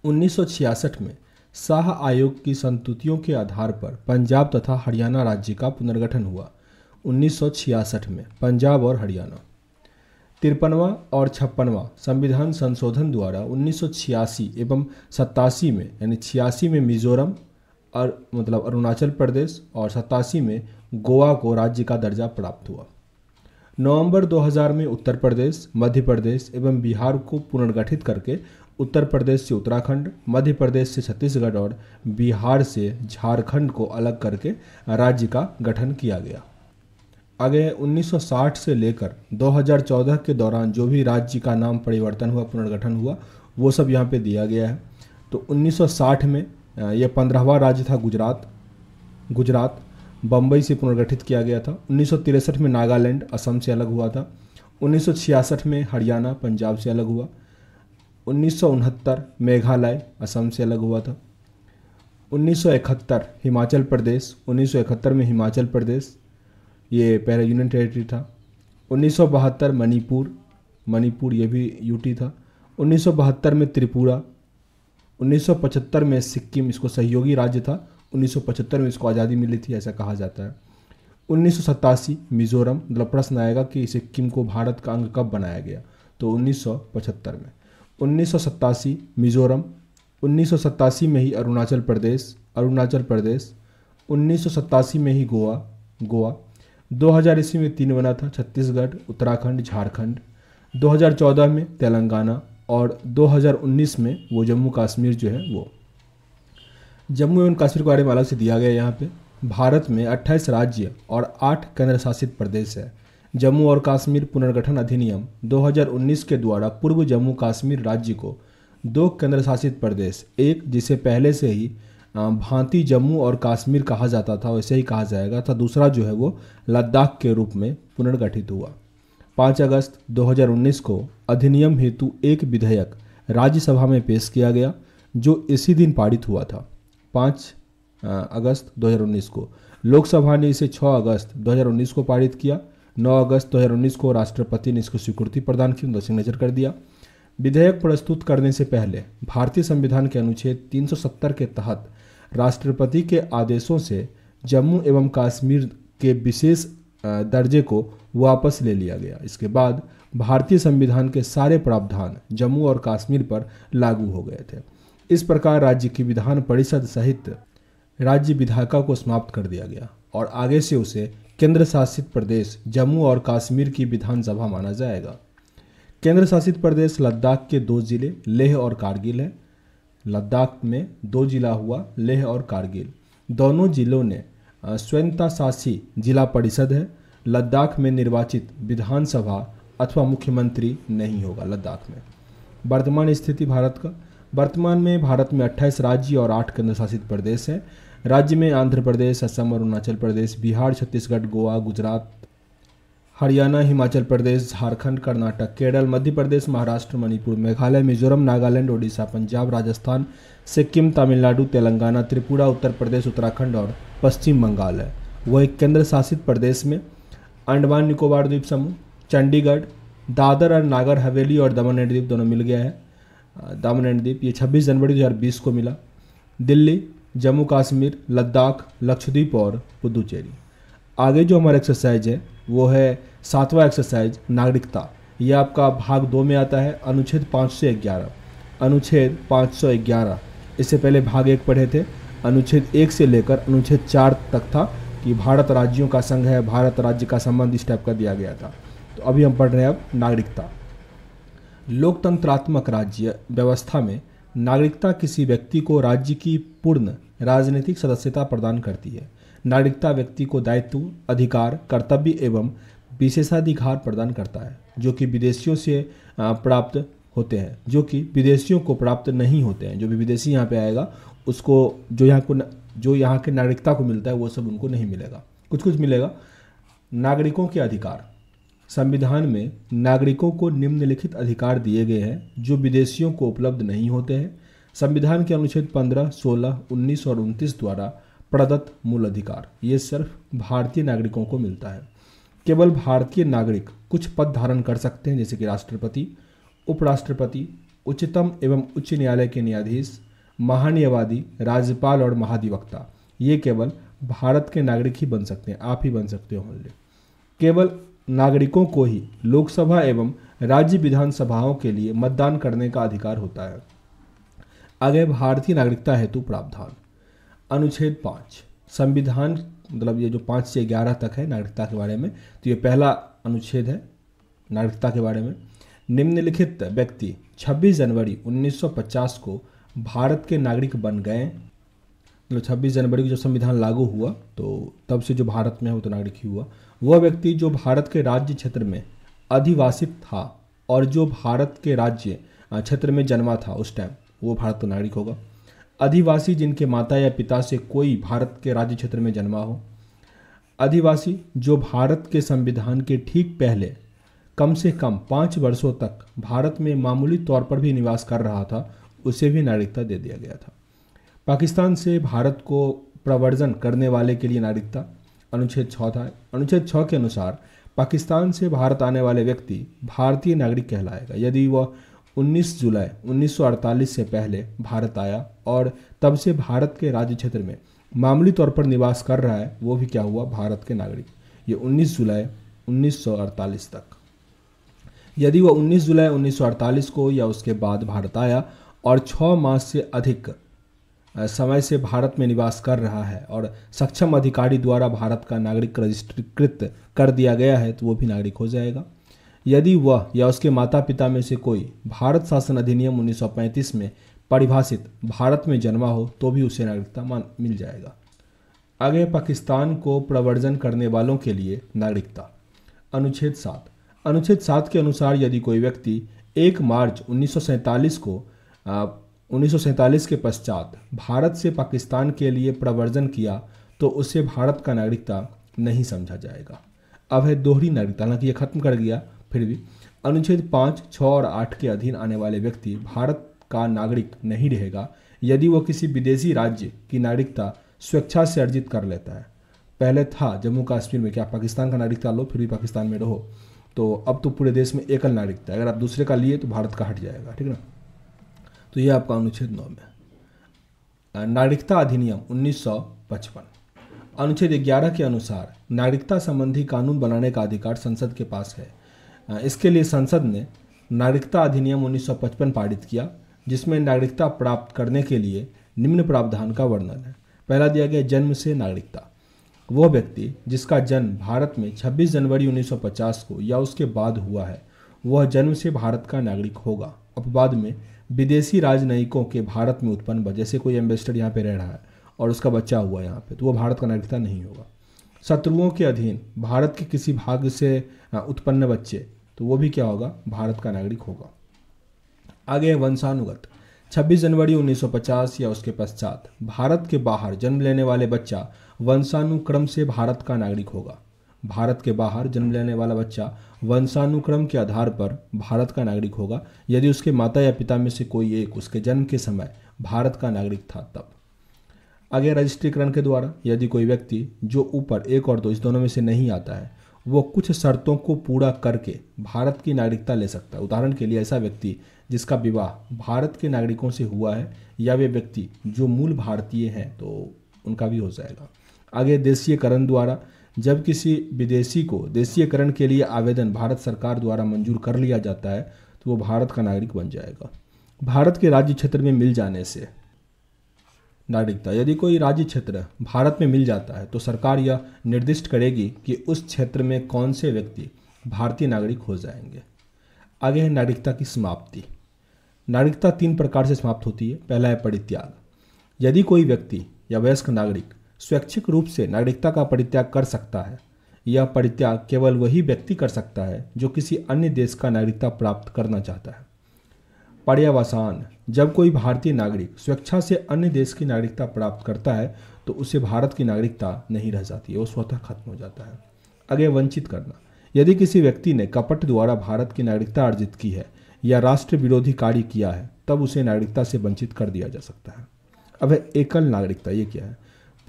1966 में शाह आयोग की संतुतियों के आधार पर पंजाब तथा हरियाणा राज्य का पुनर्गठन हुआ 1966 में पंजाब और हरियाणा तिरपनवा और छप्पनवा संविधान संशोधन द्वारा 1986 एवं सत्तासी में यानी छियासी में मिजोरम अर मतलब अरुणाचल प्रदेश और सतासी में गोवा को राज्य का दर्जा प्राप्त हुआ नवंबर 2000 में उत्तर प्रदेश मध्य प्रदेश एवं बिहार को पुनर्गठित करके उत्तर प्रदेश से उत्तराखंड मध्य प्रदेश से छत्तीसगढ़ और बिहार से झारखंड को अलग करके राज्य का गठन किया गया आगे 1960 से लेकर 2014 के दौरान जो भी राज्य का नाम परिवर्तन हुआ पुनर्गठन हुआ वो सब यहाँ पे दिया गया है तो 1960 में यह पंद्रहवा राज्य था गुजरात गुजरात बम्बई से पुनर्गठित किया गया था उन्नीस में नागालैंड असम से अलग हुआ था उन्नीस में हरियाणा पंजाब से अलग हुआ उन्नीस मेघालय असम से अलग हुआ था उन्नीस हिमाचल प्रदेश उन्नीस में हिमाचल प्रदेश ये पहला यूनियन टेरिटरी था उन्नीस मणिपुर मणिपुर ये भी यूटी था उन्नीस में त्रिपुरा 1975 में सिक्किम इसको सहयोगी राज्य था 1975 में इसको आज़ादी मिली थी ऐसा कहा जाता है उन्नीस मिज़ोरम मतलब प्रश्न आएगा कि सिक्किम को भारत का अंग कब बनाया गया तो 1975 में उन्नीस मिज़ोरम उन्नीस में ही अरुणाचल प्रदेश अरुणाचल प्रदेश उन्नीस में ही गोवा गोवा 2000 ईस्वी में तीन बना था छत्तीसगढ़ उत्तराखंड झारखंड 2014 में तेलंगाना और 2019 में वो जम्मू कश्मीर जो है वो जम्मू एवं कश्मीर को अलग से दिया गया यहाँ पे भारत में 28 राज्य और 8 केंद्र शासित प्रदेश है जम्मू और कश्मीर पुनर्गठन अधिनियम 2019 के द्वारा पूर्व जम्मू कश्मीर राज्य को दो केंद्र शासित प्रदेश एक जिसे पहले से ही भांति जम्मू और कश्मीर कहा जाता था वैसे ही कहा जाएगा तथा दूसरा जो है वो लद्दाख के रूप में पुनर्गठित हुआ पाँच अगस्त 2019 को अधिनियम हेतु एक विधेयक राज्यसभा में पेश किया गया जो इसी दिन पारित हुआ था पाँच अगस्त 2019 को लोकसभा ने इसे 6 अगस्त 2019 को पारित किया 9 अगस्त 2019 को राष्ट्रपति ने इसको स्वीकृति प्रदान की उनका सिग्नेचर कर दिया विधेयक प्रस्तुत करने से पहले भारतीय संविधान के अनुच्छेद 370 के तहत राष्ट्रपति के आदेशों से जम्मू एवं कश्मीर के विशेष दर्जे को वापस ले लिया गया इसके बाद भारतीय संविधान के सारे प्रावधान जम्मू और कश्मीर पर लागू हो गए थे इस प्रकार राज्य की विधान परिषद सहित राज्य विधायिका को समाप्त कर दिया गया और आगे से उसे केंद्र शासित प्रदेश जम्मू और कश्मीर की विधानसभा माना जाएगा केंद्र शासित प्रदेश लद्दाख के दो जिले लेह और कारगिल हैं लद्दाख में दो जिला हुआ लेह और कारगिल दोनों जिलों ने स्वयंता शासी जिला परिषद है लद्दाख में निर्वाचित विधानसभा अथवा मुख्यमंत्री नहीं होगा लद्दाख में वर्तमान स्थिति भारत का वर्तमान में भारत में 28 राज्य और 8 केंद्रशासित प्रदेश हैं राज्य में आंध्र प्रदेश असम अरुणाचल प्रदेश बिहार छत्तीसगढ़ गोवा गुजरात हरियाणा हिमाचल प्रदेश झारखंड कर्नाटक केरल मध्य प्रदेश महाराष्ट्र मणिपुर मेघालय मिजोरम नागालैंड ओडिशा पंजाब राजस्थान सिक्किम तमिलनाडु तेलंगाना त्रिपुरा उत्तर प्रदेश उत्तराखंड और पश्चिम बंगाल है वह एक केंद्र शासित प्रदेश में अंडमान निकोबार द्वीप समूह चंडीगढ़ दादर और नागर हवेली और दमन एंड द्वीप दोनों मिल गया है दमन एंड द्वीप ये 26 जनवरी 2020 को मिला दिल्ली जम्मू कश्मीर लद्दाख लक्षद्वीप और पुदुचेरी आगे जो हमारा एक्सरसाइज है वो है सातवां एक्सरसाइज नागरिकता यह आपका भाग दो में आता है अनुच्छेद पाँच सौ ग्यारह अनुच्छेद पाँच सौ ग्यारह इससे पहले भाग एक पढ़े थे अनुच्छेद एक से लेकर अनुच्छेद चार तक था कि भारत राज्यों का संघ है भारत राज्य का संबंध इस टाइप का दिया गया था तो अभी हम पढ़ रहे हैं अब नागरिकता लोकतंत्रात्मक राज्य व्यवस्था में नागरिकता किसी व्यक्ति को राज्य की पूर्ण राजनीतिक सदस्यता प्रदान करती है नागरिकता व्यक्ति को दायित्व अधिकार कर्तव्य एवं विशेषाधिकार प्रदान करता है जो कि विदेशियों से प्राप्त होते हैं जो कि विदेशियों को प्राप्त नहीं होते हैं जो भी विदेशी यहाँ पे आएगा उसको जो यहाँ को जो यहाँ के नागरिकता को मिलता है वो सब उनको नहीं मिलेगा कुछ कुछ मिलेगा नागरिकों के अधिकार संविधान में नागरिकों को निम्नलिखित अधिकार दिए गए हैं जो विदेशियों को उपलब्ध नहीं होते हैं संविधान के अनुच्छेद 15, 16, 19 और 29 द्वारा प्रदत्त मूल अधिकार ये सिर्फ भारतीय नागरिकों को मिलता है केवल भारतीय नागरिक कुछ पद धारण कर सकते हैं जैसे कि राष्ट्रपति उपराष्ट्रपति उच्चतम एवं उच्च न्यायालय के न्यायाधीश महानीयवादी राज्यपाल और महाधिवक्ता ये केवल भारत के नागरिक ही बन सकते हैं आप ही बन सकते हो ओनली केवल नागरिकों को ही लोकसभा एवं राज्य विधानसभाओं के लिए मतदान करने का अधिकार होता है आगे भारतीय नागरिकता हेतु प्रावधान अनुच्छेद पाँच संविधान मतलब ये जो पाँच से ग्यारह तक है नागरिकता के बारे में तो ये पहला अनुच्छेद है नागरिकता के बारे में निम्नलिखित व्यक्ति 26 जनवरी 1950 को भारत के नागरिक बन गए मतलब छब्बीस जनवरी को जब संविधान लागू हुआ तो तब से जो भारत में है वो तो नागरिक ही हुआ वह व्यक्ति जो भारत के राज्य क्षेत्र में अधिवासित था और जो भारत के राज्य क्षेत्र में जन्मा था उस टाइम वो भारत का नागरिक होगा अधिवासी जिनके माता या पिता से कोई भारत के राज्य क्षेत्र में जन्मा हो अधिवासी जो भारत के संविधान के ठीक पहले कम से कम पाँच वर्षों तक भारत में मामूली तौर पर भी निवास कर रहा था उसे भी नागरिकता दे दिया गया था पाकिस्तान से भारत को प्रवर्जन करने वाले के लिए नागरिकता अनुच्छेद छः था अनुच्छेद छः के अनुसार पाकिस्तान से भारत आने वाले व्यक्ति भारतीय नागरिक कहलाएगा यदि वह 19 जुलाई 1948 से पहले भारत आया और तब से भारत के राज्य क्षेत्र में मामूली तौर पर निवास कर रहा है वो भी क्या हुआ भारत के नागरिक ये 19 जुलाई 1948 तक यदि वह 19 जुलाई 1948 को या उसके बाद भारत आया और छः मास से अधिक समय से भारत में निवास कर रहा है और सक्षम अधिकारी द्वारा भारत का नागरिक रजिस्ट्रीकृत कर दिया गया है तो वो भी नागरिक हो जाएगा यदि वह या उसके माता पिता में से कोई भारत शासन अधिनियम 1935 में परिभाषित भारत में जन्मा हो तो भी उसे नागरिकता मान मिल जाएगा आगे पाकिस्तान को प्रवर्जन करने वालों के लिए नागरिकता अनुच्छेद सात अनुच्छेद सात के अनुसार यदि कोई व्यक्ति एक मार्च उन्नीस को उन्नीस के पश्चात भारत से पाकिस्तान के लिए प्रवर्जन किया तो उसे भारत का नागरिकता नहीं समझा जाएगा अब है दोहरी नागरिकता हालांकि यह खत्म कर गया फिर भी अनुच्छेद पाँच छः और आठ के अधीन आने वाले व्यक्ति भारत का नागरिक नहीं रहेगा यदि वह किसी विदेशी राज्य की नागरिकता स्वेच्छा से अर्जित कर लेता है पहले था जम्मू कश्मीर में क्या पाकिस्तान का नागरिकता लो फिर भी पाकिस्तान में रहो तो अब तो पूरे देश में एकल नागरिकता है अगर आप दूसरे का लिए तो भारत का हट जाएगा ठीक है ना तो ये आपका अनुच्छेद नौ में नागरिकता अधिनियम 1955 अनुच्छेद ग्यारह के अनुसार नागरिकता संबंधी कानून बनाने का अधिकार संसद के पास है इसके लिए संसद ने नागरिकता अधिनियम 1955 पारित किया जिसमें नागरिकता प्राप्त करने के लिए निम्न प्रावधान का वर्णन है पहला दिया गया जन्म से नागरिकता वह व्यक्ति जिसका जन्म भारत में 26 जनवरी 1950 को या उसके बाद हुआ है वह जन्म से भारत का नागरिक होगा अपवाद में विदेशी राजनयिकों के भारत में उत्पन्न बच जैसे कोई एम्बेसडर यहाँ पे रह रहा है और उसका बच्चा हुआ यहाँ पे तो वो भारत का नागरिकता नहीं होगा शत्रुओं के अधीन भारत के किसी भाग से उत्पन्न बच्चे तो वो भी क्या होगा भारत का नागरिक होगा आगे वंशानुगत 26 जनवरी 1950 या उसके पश्चात भारत के बाहर जन्म लेने वाले बच्चा वंशानुक्रम से भारत का नागरिक होगा भारत के बाहर जन्म लेने वाला बच्चा वंशानुक्रम के आधार पर भारत का नागरिक होगा यदि उसके माता या पिता में से कोई एक उसके जन्म के समय भारत का नागरिक था तब आगे रजिस्ट्रीकरण के द्वारा यदि कोई व्यक्ति जो ऊपर एक और दो इस दोनों में से नहीं आता है वो कुछ शर्तों को पूरा करके भारत की नागरिकता ले सकता है उदाहरण के लिए ऐसा व्यक्ति जिसका विवाह भारत के नागरिकों से हुआ है या वे व्यक्ति जो मूल भारतीय हैं तो उनका भी हो जाएगा आगे देशीयकरण द्वारा जब किसी विदेशी को देशीयकरण के लिए आवेदन भारत सरकार द्वारा मंजूर कर लिया जाता है तो वो भारत का नागरिक बन जाएगा भारत के राज्य क्षेत्र में मिल जाने से नागरिकता यदि कोई राज्य क्षेत्र भारत में मिल जाता है तो सरकार यह निर्दिष्ट करेगी कि उस क्षेत्र में कौन से व्यक्ति भारतीय नागरिक हो जाएंगे आगे है नागरिकता की समाप्ति नागरिकता तीन प्रकार से समाप्त होती है पहला है परित्याग यदि कोई व्यक्ति या वयस्क नागरिक स्वैच्छिक रूप से नागरिकता का परित्याग कर सकता है यह परित्याग केवल वही व्यक्ति कर सकता है जो किसी अन्य देश का नागरिकता प्राप्त करना चाहता है पर्यावसान जब कोई भारतीय नागरिक स्वेच्छा से अन्य देश की नागरिकता प्राप्त करता है तो उसे भारत की नागरिकता नहीं रह जाती वो स्वतः खत्म हो जाता है आगे वंचित करना यदि किसी व्यक्ति ने कपट द्वारा भारत की नागरिकता अर्जित की है या राष्ट्र विरोधी कार्य किया है तब उसे नागरिकता से वंचित कर दिया जा सकता है अब एकल नागरिकता ये क्या है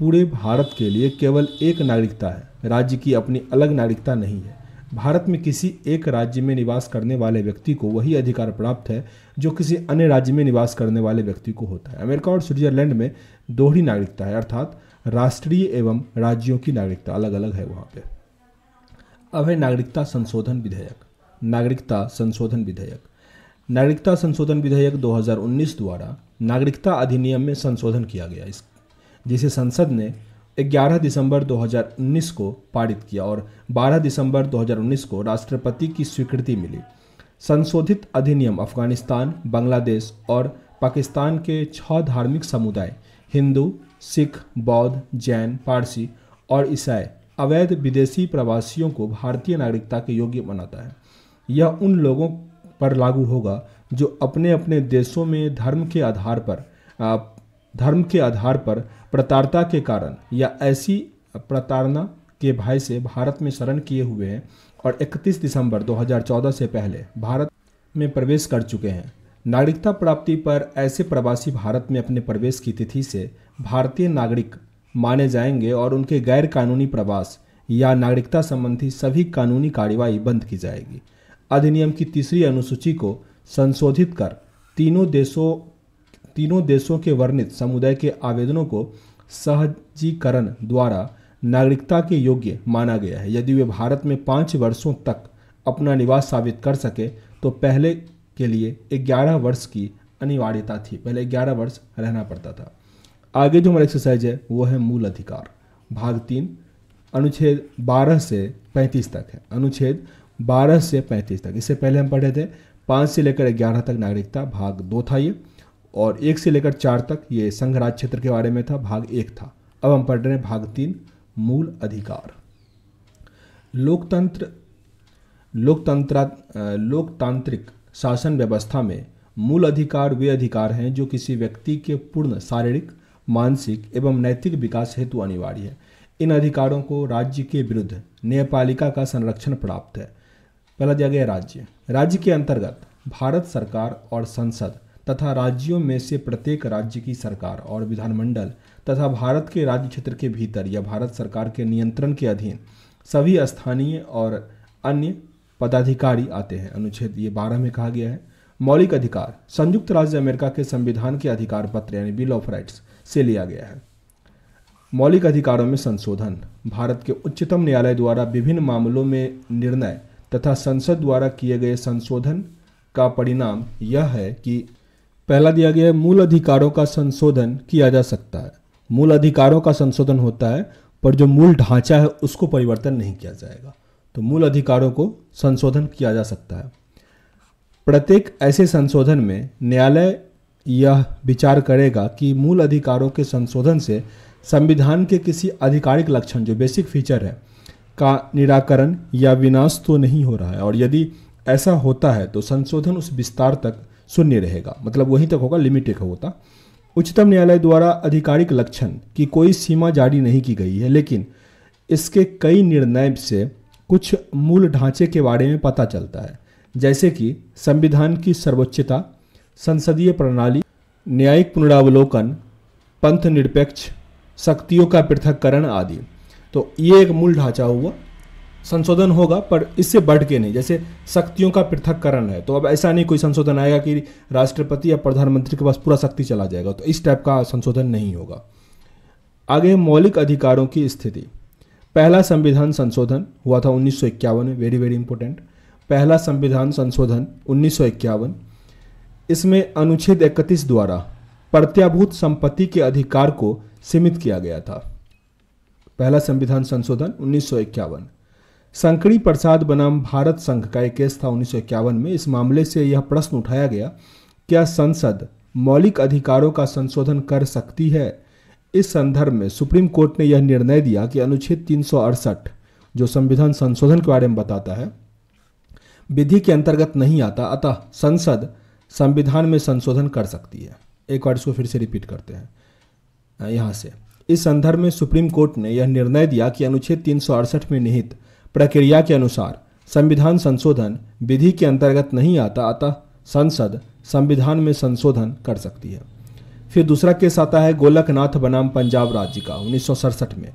पूरे भारत के लिए केवल एक नागरिकता है राज्य की अपनी अलग नागरिकता नहीं है भारत में किसी एक राज्य में निवास करने वाले व्यक्ति को वही अधिकार प्राप्त है जो किसी अन्य राज्य में निवास करने वाले व्यक्ति को होता है अमेरिका और स्विट्जरलैंड में दोहरी नागरिकता है अर्थात राष्ट्रीय एवं राज्यों की नागरिकता अलग अलग है वहाँ पर अब है नागरिकता संशोधन विधेयक नागरिकता संशोधन विधेयक नागरिकता संशोधन विधेयक 2019 द्वारा नागरिकता अधिनियम में संशोधन किया गया इस जिसे संसद ने 11 दिसंबर 2019 को पारित किया और 12 दिसंबर 2019 को राष्ट्रपति की स्वीकृति मिली संशोधित अधिनियम अफगानिस्तान बांग्लादेश और पाकिस्तान के छह धार्मिक समुदाय हिंदू सिख बौद्ध जैन पारसी और ईसाई अवैध विदेशी प्रवासियों को भारतीय नागरिकता के योग्य बनाता है यह उन लोगों पर लागू होगा जो अपने अपने देशों में धर्म के आधार पर धर्म के आधार पर प्रताड़ता के कारण या ऐसी प्रताड़ना के भय से भारत में शरण किए हुए हैं और 31 दिसंबर 2014 से पहले भारत में प्रवेश कर चुके हैं नागरिकता प्राप्ति पर ऐसे प्रवासी भारत में अपने प्रवेश की तिथि से भारतीय नागरिक माने जाएंगे और उनके गैर कानूनी प्रवास या नागरिकता संबंधी सभी कानूनी कार्रवाई बंद की जाएगी अधिनियम की तीसरी अनुसूची को संशोधित कर तीनों देशों तीनों देशों के वर्णित समुदाय के आवेदनों को सहजीकरण द्वारा नागरिकता के योग्य माना गया है यदि वे भारत में पाँच वर्षों तक अपना निवास साबित कर सके तो पहले के लिए ग्यारह वर्ष की अनिवार्यता थी पहले ग्यारह वर्ष रहना पड़ता था आगे जो हमारा एक्सरसाइज है वो है मूल अधिकार भाग तीन अनुच्छेद 12 से 35 तक है अनुच्छेद 12 से 35 तक इससे पहले हम पढ़े थे पाँच से लेकर ग्यारह तक नागरिकता भाग दो था ये और एक से लेकर चार तक ये संघराज क्षेत्र के बारे में था भाग एक था अब हम पढ़ रहे हैं भाग तीन मूल अधिकार लोकतंत्र लोकतंत्र लोकतांत्रिक शासन व्यवस्था में मूल अधिकार वे अधिकार हैं जो किसी व्यक्ति के पूर्ण शारीरिक मानसिक एवं नैतिक विकास हेतु अनिवार्य है इन अधिकारों को राज्य के विरुद्ध न्यायपालिका का संरक्षण प्राप्त है पहला दिया गया राज्य राज्य के अंतर्गत भारत सरकार और संसद तथा राज्यों में से प्रत्येक राज्य की सरकार और विधानमंडल तथा भारत के राज्य क्षेत्र के भीतर या भारत सरकार के नियंत्रण के अधीन सभी स्थानीय और अन्य पदाधिकारी आते हैं अनुच्छेद ये बारह में कहा गया है मौलिक अधिकार संयुक्त राज्य अमेरिका के संविधान के अधिकार पत्र यानी बिल ऑफ राइट्स से लिया गया है मौलिक अधिकारों में संशोधन भारत के उच्चतम न्यायालय द्वारा विभिन्न मामलों में निर्णय तथा संसद द्वारा किए गए संशोधन का परिणाम यह है कि पहला दिया गया है मूल अधिकारों का संशोधन किया जा सकता है मूल अधिकारों का संशोधन होता है पर जो मूल ढांचा है उसको परिवर्तन नहीं किया जाएगा तो मूल अधिकारों को संशोधन किया जा सकता है प्रत्येक ऐसे संशोधन में न्यायालय यह विचार करेगा कि मूल अधिकारों के संशोधन से संविधान के किसी आधिकारिक लक्षण जो बेसिक फीचर है का निराकरण या विनाश तो नहीं हो रहा है और यदि ऐसा होता है तो संशोधन उस विस्तार तक शून्य रहेगा मतलब वहीं तक होगा लिमिट एक होता उच्चतम न्यायालय द्वारा आधिकारिक लक्षण की कोई सीमा जारी नहीं की गई है लेकिन इसके कई निर्णय से कुछ मूल ढांचे के बारे में पता चलता है जैसे कि संविधान की सर्वोच्चता संसदीय प्रणाली न्यायिक पुनरावलोकन पंथ निरपेक्ष शक्तियों का पृथककरण आदि तो ये एक मूल ढांचा हुआ संशोधन होगा पर इससे बढ़ के नहीं जैसे शक्तियों का पृथककरण है तो अब ऐसा नहीं कोई संशोधन आएगा कि राष्ट्रपति या प्रधानमंत्री के पास पूरा शक्ति चला जाएगा तो इस टाइप का संशोधन नहीं होगा आगे मौलिक अधिकारों की स्थिति पहला संविधान संशोधन हुआ था उन्नीस में वेरी वेरी इंपॉर्टेंट पहला संविधान संशोधन उन्नीस इसमें अनुच्छेद इकतीस द्वारा प्रत्याभूत संपत्ति के अधिकार को सीमित किया गया था पहला संविधान संशोधन उन्नीस संकड़ी प्रसाद बनाम भारत संघ का एक केस था उन्नीस में इस मामले से यह प्रश्न उठाया गया क्या संसद मौलिक अधिकारों का संशोधन कर सकती है इस संदर्भ में सुप्रीम कोर्ट ने यह निर्णय दिया कि अनुच्छेद तीन जो संविधान संशोधन के बारे में बताता है विधि के अंतर्गत नहीं आता अतः संसद संविधान में संशोधन कर सकती है एक बार इसको फिर से रिपीट करते हैं यहाँ से इस संदर्भ में सुप्रीम कोर्ट ने यह निर्णय दिया कि अनुच्छेद तीन में निहित प्रक्रिया के अनुसार संविधान संशोधन विधि के अंतर्गत नहीं आता अतः संसद संविधान में संशोधन कर सकती है फिर दूसरा केस आता है गोलकनाथ बनाम पंजाब राज्य का उन्नीस में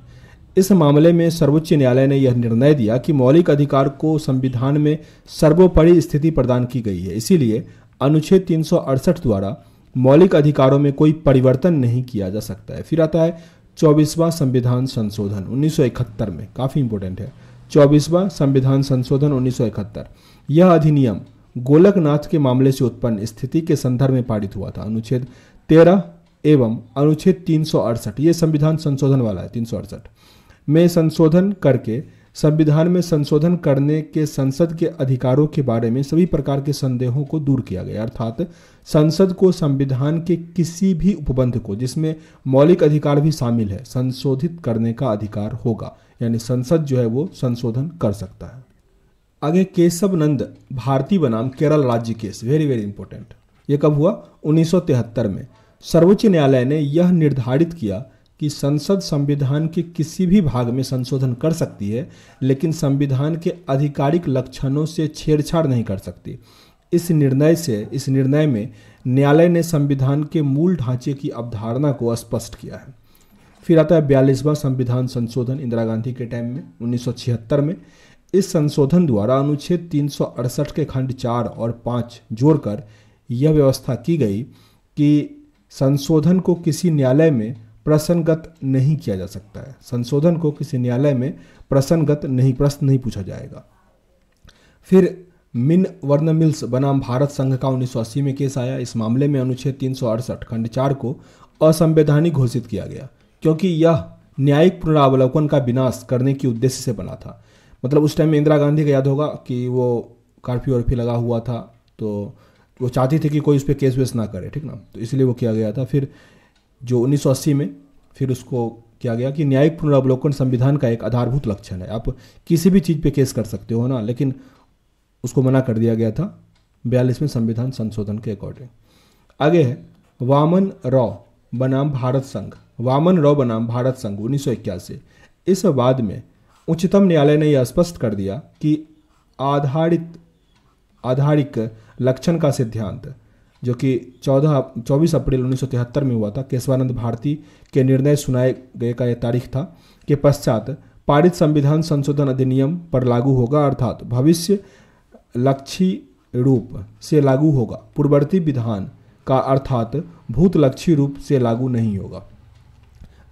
इस मामले में सर्वोच्च न्यायालय ने यह निर्णय दिया कि मौलिक अधिकार को संविधान में सर्वोपरि स्थिति प्रदान की गई है इसीलिए अनुच्छेद तीन द्वारा मौलिक अधिकारों में कोई परिवर्तन नहीं किया जा सकता है फिर आता है चौबीसवां संविधान संशोधन उन्नीस में काफ़ी इंपोर्टेंट है चौबीसवा संविधान संशोधन उन्नीस यह अधिनियम गोलकनाथ के मामले से उत्पन्न स्थिति के संदर्भ में पारित हुआ था अनुच्छेद तेरह एवं अनुच्छेद तीन ये संविधान संशोधन वाला है तीन में संशोधन करके संविधान में संशोधन करने के संसद के अधिकारों के बारे में सभी प्रकार के संदेहों को दूर किया गया अर्थात संसद को संविधान के किसी भी उपबंध को जिसमें मौलिक अधिकार भी शामिल है संशोधित करने का अधिकार होगा यानी संसद जो है वो संशोधन कर सकता है आगे केशव नंद भारती बनाम केरल राज्य केस वेरी वेरी इंपॉर्टेंट ये कब हुआ उन्नीस में सर्वोच्च न्यायालय ने यह निर्धारित किया कि संसद संविधान के किसी भी भाग में संशोधन कर सकती है लेकिन संविधान के आधिकारिक लक्षणों से छेड़छाड़ नहीं कर सकती इस निर्णय से इस निर्णय में न्यायालय ने संविधान के मूल ढांचे की अवधारणा को स्पष्ट किया है फिर आता है बयालीसवां संविधान संशोधन इंदिरा गांधी के टाइम में उन्नीस में इस संशोधन द्वारा अनुच्छेद तीन के खंड चार और पाँच जोड़कर यह व्यवस्था की गई कि संशोधन को किसी न्यायालय में प्रसन्नगत नहीं किया जा सकता है संशोधन को किसी न्यायालय में प्रसन्नगत नहीं प्रश्न नहीं पूछा जाएगा फिर मिन वर्ण मिल्स बनाम भारत संघ का उन्नीस में केस आया इस मामले में अनुच्छेद तीन खंड चार को असंवैधानिक घोषित किया गया क्योंकि यह न्यायिक पुनरावलोकन का विनाश करने के उद्देश्य से बना था मतलब उस टाइम में इंदिरा गांधी का याद होगा कि वो कर्फ्यू वर्फ्यू लगा हुआ था तो वो चाहती थी कि कोई उस पर केस वेस ना करे ठीक ना तो इसलिए वो किया गया था फिर जो उन्नीस में फिर उसको किया गया कि न्यायिक पुनरावलोकन संविधान का एक आधारभूत लक्षण है आप किसी भी चीज़ पे केस कर सकते हो ना लेकिन उसको मना कर दिया गया था बयालीसवें संविधान संशोधन के अकॉर्डिंग आगे है वामन रॉ बनाम भारत संघ वामन रॉ बनाम भारत संघ उन्नीस इस वाद में उच्चतम न्यायालय ने यह स्पष्ट कर दिया कि आधारित आधारिक लक्षण का सिद्धांत जो कि 14 24 अप्रैल 1973 में हुआ था केशवानंद भारती के निर्णय सुनाए गए का यह तारीख था के पश्चात पारित संविधान संशोधन अधिनियम पर लागू होगा अर्थात भविष्य लक्ष्य रूप से लागू होगा पूर्ववर्ती विधान का अर्थात भूत लक्ष्य रूप से लागू नहीं होगा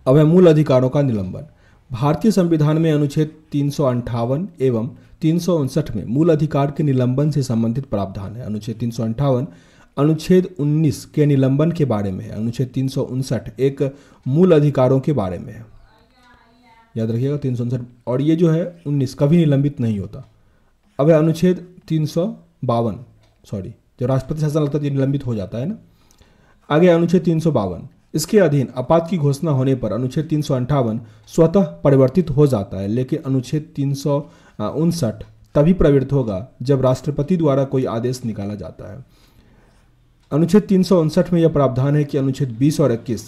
अब है मूल अधिकारों का निलंबन भारतीय संविधान में अनुच्छेद तीन एवं तीन में मूल अधिकार के निलंबन से संबंधित प्रावधान है अनुच्छेद तीन अनुच्छेद 19 के निलंबन के बारे में है अनुच्छेद तीन एक मूल अधिकारों के बारे में है याद रखिएगा तीन और ये जो है 19 कभी निलंबित नहीं होता अब है अनुच्छेद तीन सॉरी जब राष्ट्रपति शासन लगता है तो निलंबित हो जाता है ना आगे अनुच्छेद तीन इसके अधीन आपात की घोषणा होने पर अनुच्छेद तीन स्वतः परिवर्तित हो जाता है लेकिन अनुच्छेद तीन तभी प्रवृत्त होगा जब राष्ट्रपति द्वारा कोई आदेश निकाला जाता है अनुच्छेद तीन में यह प्रावधान है कि अनुच्छेद 20 और 21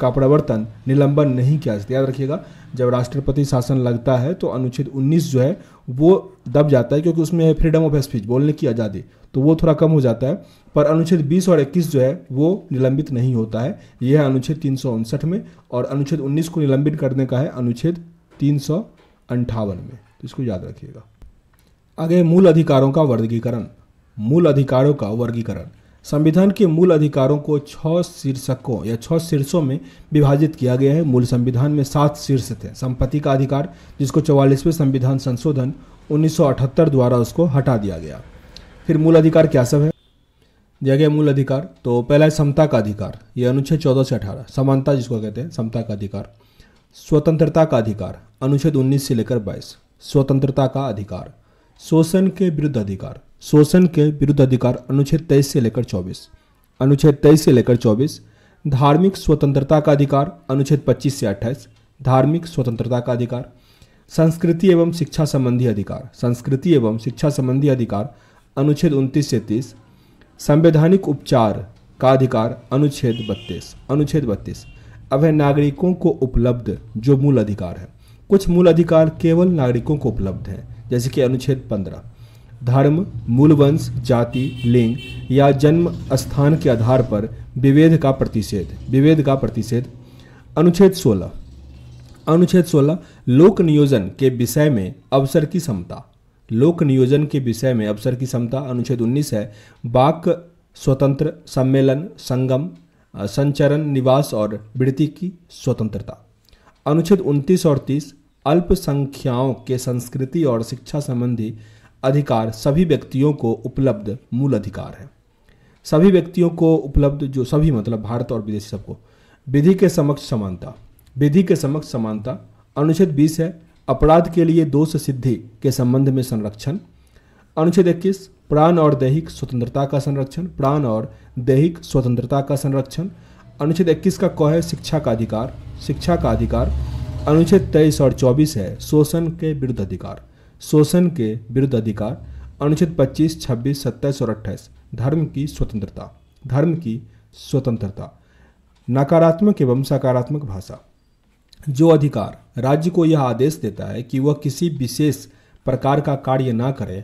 का प्रवर्तन निलंबन नहीं किया जाता याद रखिएगा जब राष्ट्रपति शासन लगता है तो अनुच्छेद 19 जो है वो दब जाता है क्योंकि उसमें है फ्रीडम ऑफ स्पीच बोलने की आज़ादी तो वो थोड़ा कम हो जाता है पर अनुच्छेद 20 और 21 जो है वो निलंबित नहीं होता है यह है अनुच्छेद तीन में और अनुच्छेद उन्नीस को निलंबित करने का है अनुच्छेद तीन में तो इसको याद रखिएगा आगे मूल अधिकारों का वर्गीकरण मूल अधिकारों का वर्गीकरण संविधान के मूल अधिकारों को छह शीर्षकों या छह शीर्षों में विभाजित किया गया है मूल संविधान में सात शीर्ष थे संपत्ति का अधिकार जिसको चौवालीसवें संविधान संशोधन 1978 द्वारा उसको हटा दिया गया फिर मूल अधिकार क्या सब है दिया गया मूल अधिकार तो पहला है समता का अधिकार यह अनुच्छेद चौदह से अठारह समानता जिसको कहते हैं समता का अधिकार स्वतंत्रता का अधिकार अनुच्छेद उन्नीस से लेकर बाईस स्वतंत्रता का अधिकार शोषण के विरुद्ध अधिकार शोषण के विरुद्ध अधिकार अनुच्छेद तेईस से लेकर चौबीस अनुच्छेद तेईस से लेकर चौबीस धार्मिक स्वतंत्रता का अधिकार अनुच्छेद पच्चीस से अट्ठाईस धार्मिक स्वतंत्रता का अधिकार संस्कृति एवं शिक्षा संबंधी अधिकार संस्कृति एवं शिक्षा संबंधी अधिकार अनुच्छेद उनतीस से तीस संवैधानिक उपचार का अधिकार अनुच्छेद बत्तीस अनुच्छेद बत्तीस अब है नागरिकों को उपलब्ध जो मूल अधिकार है कुछ मूल अधिकार केवल नागरिकों को उपलब्ध हैं जैसे कि अनुच्छेद पंद्रह धर्म मूलवंश जाति लिंग या जन्म स्थान के आधार पर विभेद का प्रतिषेध विभेद का प्रतिषेध अनुच्छेद 16 अनुच्छेद 16 लोक नियोजन के विषय में अवसर की क्षमता लोक नियोजन के विषय में अवसर की क्षमता अनुच्छेद 19 है वाक स्वतंत्र सम्मेलन संगम संचरण निवास और वृत्ति की स्वतंत्रता अनुच्छेद 29 और 30 अल्पसंख्याओं के संस्कृति और शिक्षा संबंधी अधिकार सभी व्यक्तियों को उपलब्ध मूल अधिकार है सभी व्यक्तियों को उपलब्ध जो सभी मतलब भारत और विदेश सबको विधि के समक्ष समानता विधि के समक्ष समानता अनुच्छेद बीस है अपराध के लिए दोष सिद्धि के संबंध में संरक्षण अनुच्छेद इक्कीस प्राण और दैहिक स्वतंत्रता का संरक्षण प्राण और दैहिक स्वतंत्रता का संरक्षण अनुच्छेद इक्कीस का क है शिक्षा का अधिकार शिक्षा का अधिकार अनुच्छेद तेईस और चौबीस है शोषण के विरुद्ध अधिकार शोषण के विरुद्ध अधिकार अनुच्छेद 25, 26, 27 और 28 धर्म की स्वतंत्रता धर्म की स्वतंत्रता नकारात्मक एवं सकारात्मक भाषा जो अधिकार राज्य को यह आदेश देता है कि वह किसी विशेष प्रकार का कार्य ना करे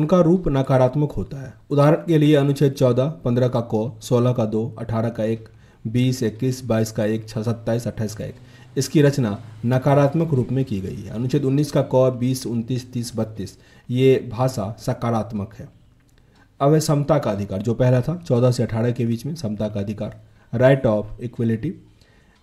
उनका रूप नकारात्मक होता है उदाहरण के लिए अनुच्छेद 14, 15 का क 16 का दो 18 का एक 20, 21, 22 का एक सत्ताईस अट्ठाईस का एक इसकी रचना नकारात्मक रूप में की गई है अनुच्छेद 19 का क बीस उनतीस तीस बत्तीस ये भाषा सकारात्मक है अब है समता का अधिकार जो पहला था 14 से 18 के बीच में समता का अधिकार राइट ऑफ इक्वलिटी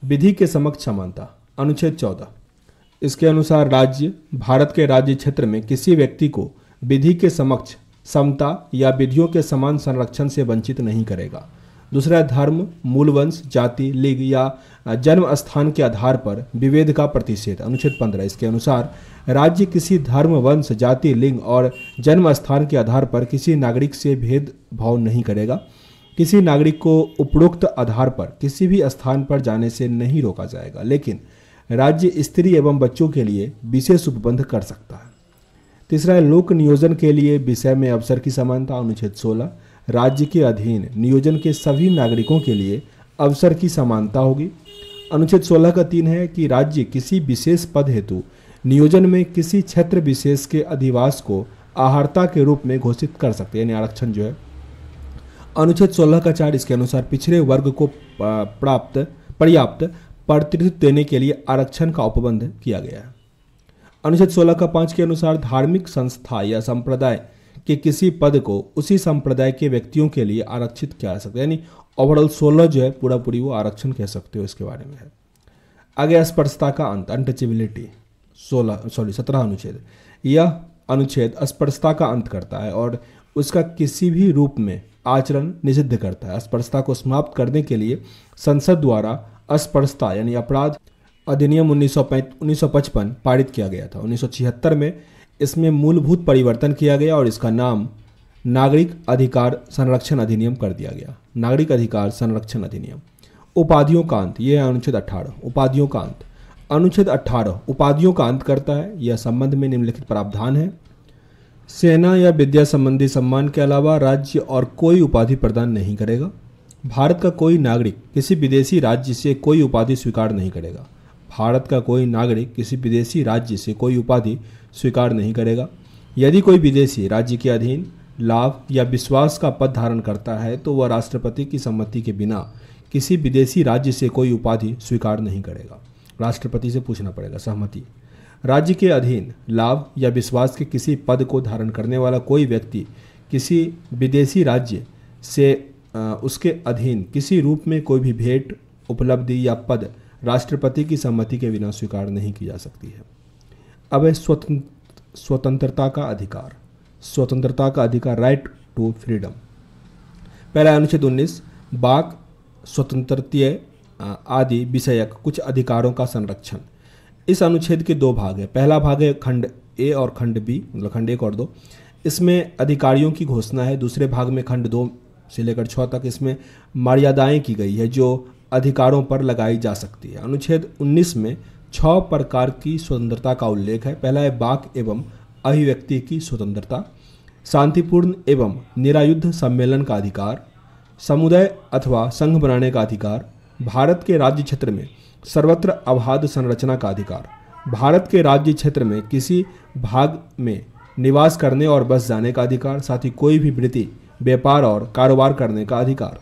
विधि के समक्ष समानता अनुच्छेद चौदह इसके अनुसार राज्य भारत के राज्य क्षेत्र में किसी व्यक्ति को विधि के समक्ष समता या विधियों के समान संरक्षण से वंचित नहीं करेगा दूसरा धर्म मूलवंश जाति लिंग या जन्म स्थान के आधार पर विभेद का प्रतिषेध अनुच्छेद पंद्रह इसके अनुसार राज्य किसी धर्म वंश जाति लिंग और जन्म स्थान के आधार पर किसी नागरिक से भेदभाव नहीं करेगा किसी नागरिक को उपरोक्त आधार पर किसी भी स्थान पर जाने से नहीं रोका जाएगा लेकिन राज्य स्त्री एवं बच्चों के लिए विशेष उपबंध कर सकता है तीसरा लोक नियोजन के लिए विषय में अवसर की समानता अनुच्छेद सोलह राज्य के अधीन नियोजन के सभी नागरिकों के लिए अवसर की समानता होगी अनुच्छेद 16 का तीन है कि राज्य किसी विशेष पद हेतु नियोजन में किसी क्षेत्र विशेष के अधिवास को आहारता के रूप में घोषित कर सकते हैं यानी आरक्षण जो है अनुच्छेद 16 का चार इसके अनुसार पिछड़े वर्ग को प्राप्त पर्याप्त प्रतिनिधित्व देने के लिए आरक्षण का उपबंध किया गया है अनुच्छेद 16 का पांच के अनुसार धार्मिक संस्था या संप्रदाय कि किसी पद को उसी संप्रदाय के व्यक्तियों के लिए आरक्षित किया जा सकता है यानी ओवरऑल सोलह जो है पूरा पूरी वो आरक्षण कह सकते हो इसके बारे में है आगे स्पर्शता का अंत अनटचेबिलिटी सोलह सॉरी सत्रह अनुच्छेद यह अनुच्छेद स्पर्शता का अंत करता है और उसका किसी भी रूप में आचरण निषिद्ध करता है स्पर्शता को समाप्त करने के लिए संसद द्वारा स्पर्शता यानी अपराध अधिनियम 1955 पारित किया गया था 1976 में इसमें मूलभूत परिवर्तन किया गया और इसका नाम नागरिक अधिकार संरक्षण अधिनियम कर दिया गया नागरिक अधिकार संरक्षण अधिनियम उपाधियों का अंत यह अनुच्छेद अठारह उपाधियों का अंत अनुच्छेद अठारह उपाधियों का अंत करता है यह संबंध में निम्नलिखित प्रावधान है सेना या विद्या संबंधी सम्मान के अलावा राज्य और कोई उपाधि प्रदान नहीं करेगा भारत का कोई नागरिक किसी विदेशी राज्य से कोई उपाधि स्वीकार नहीं करेगा भारत का कोई नागरिक किसी विदेशी राज्य से कोई उपाधि स्वीकार नहीं करेगा यदि कोई विदेशी राज्य के अधीन लाभ या विश्वास का पद धारण करता है तो वह राष्ट्रपति की सम्मति के बिना किसी विदेशी राज्य से कोई उपाधि स्वीकार नहीं करेगा राष्ट्रपति से पूछना पड़ेगा सहमति राज्य के अधीन लाभ या विश्वास के किसी पद को धारण करने वाला कोई व्यक्ति किसी विदेशी राज्य से उसके अधीन किसी रूप में कोई भी भेंट उपलब्धि या पद राष्ट्रपति की सम्मति के बिना स्वीकार नहीं की जा सकती है अब है स्वतंत्र स्वतंत्रता का अधिकार स्वतंत्रता का अधिकार राइट टू फ्रीडम पहला अनुच्छेद उन्नीस बाक स्वतंत्रतीय आदि विषयक कुछ अधिकारों का संरक्षण इस अनुच्छेद के दो भाग है पहला भाग है खंड ए और खंड बी मतलब खंड एक और दो इसमें अधिकारियों की घोषणा है दूसरे भाग में खंड दो से लेकर छः तक इसमें मर्यादाएं की गई है जो अधिकारों पर लगाई जा सकती है अनुच्छेद 19 में छ प्रकार की स्वतंत्रता का उल्लेख है पहला है बाक एवं अभिव्यक्ति की स्वतंत्रता शांतिपूर्ण एवं निरायुद्ध सम्मेलन का अधिकार समुदाय अथवा संघ बनाने का अधिकार भारत के राज्य क्षेत्र में सर्वत्र अबाध संरचना का अधिकार भारत के राज्य क्षेत्र में किसी भाग में निवास करने और बस जाने का अधिकार साथ ही कोई भी वृत्ति व्यापार और कारोबार करने का अधिकार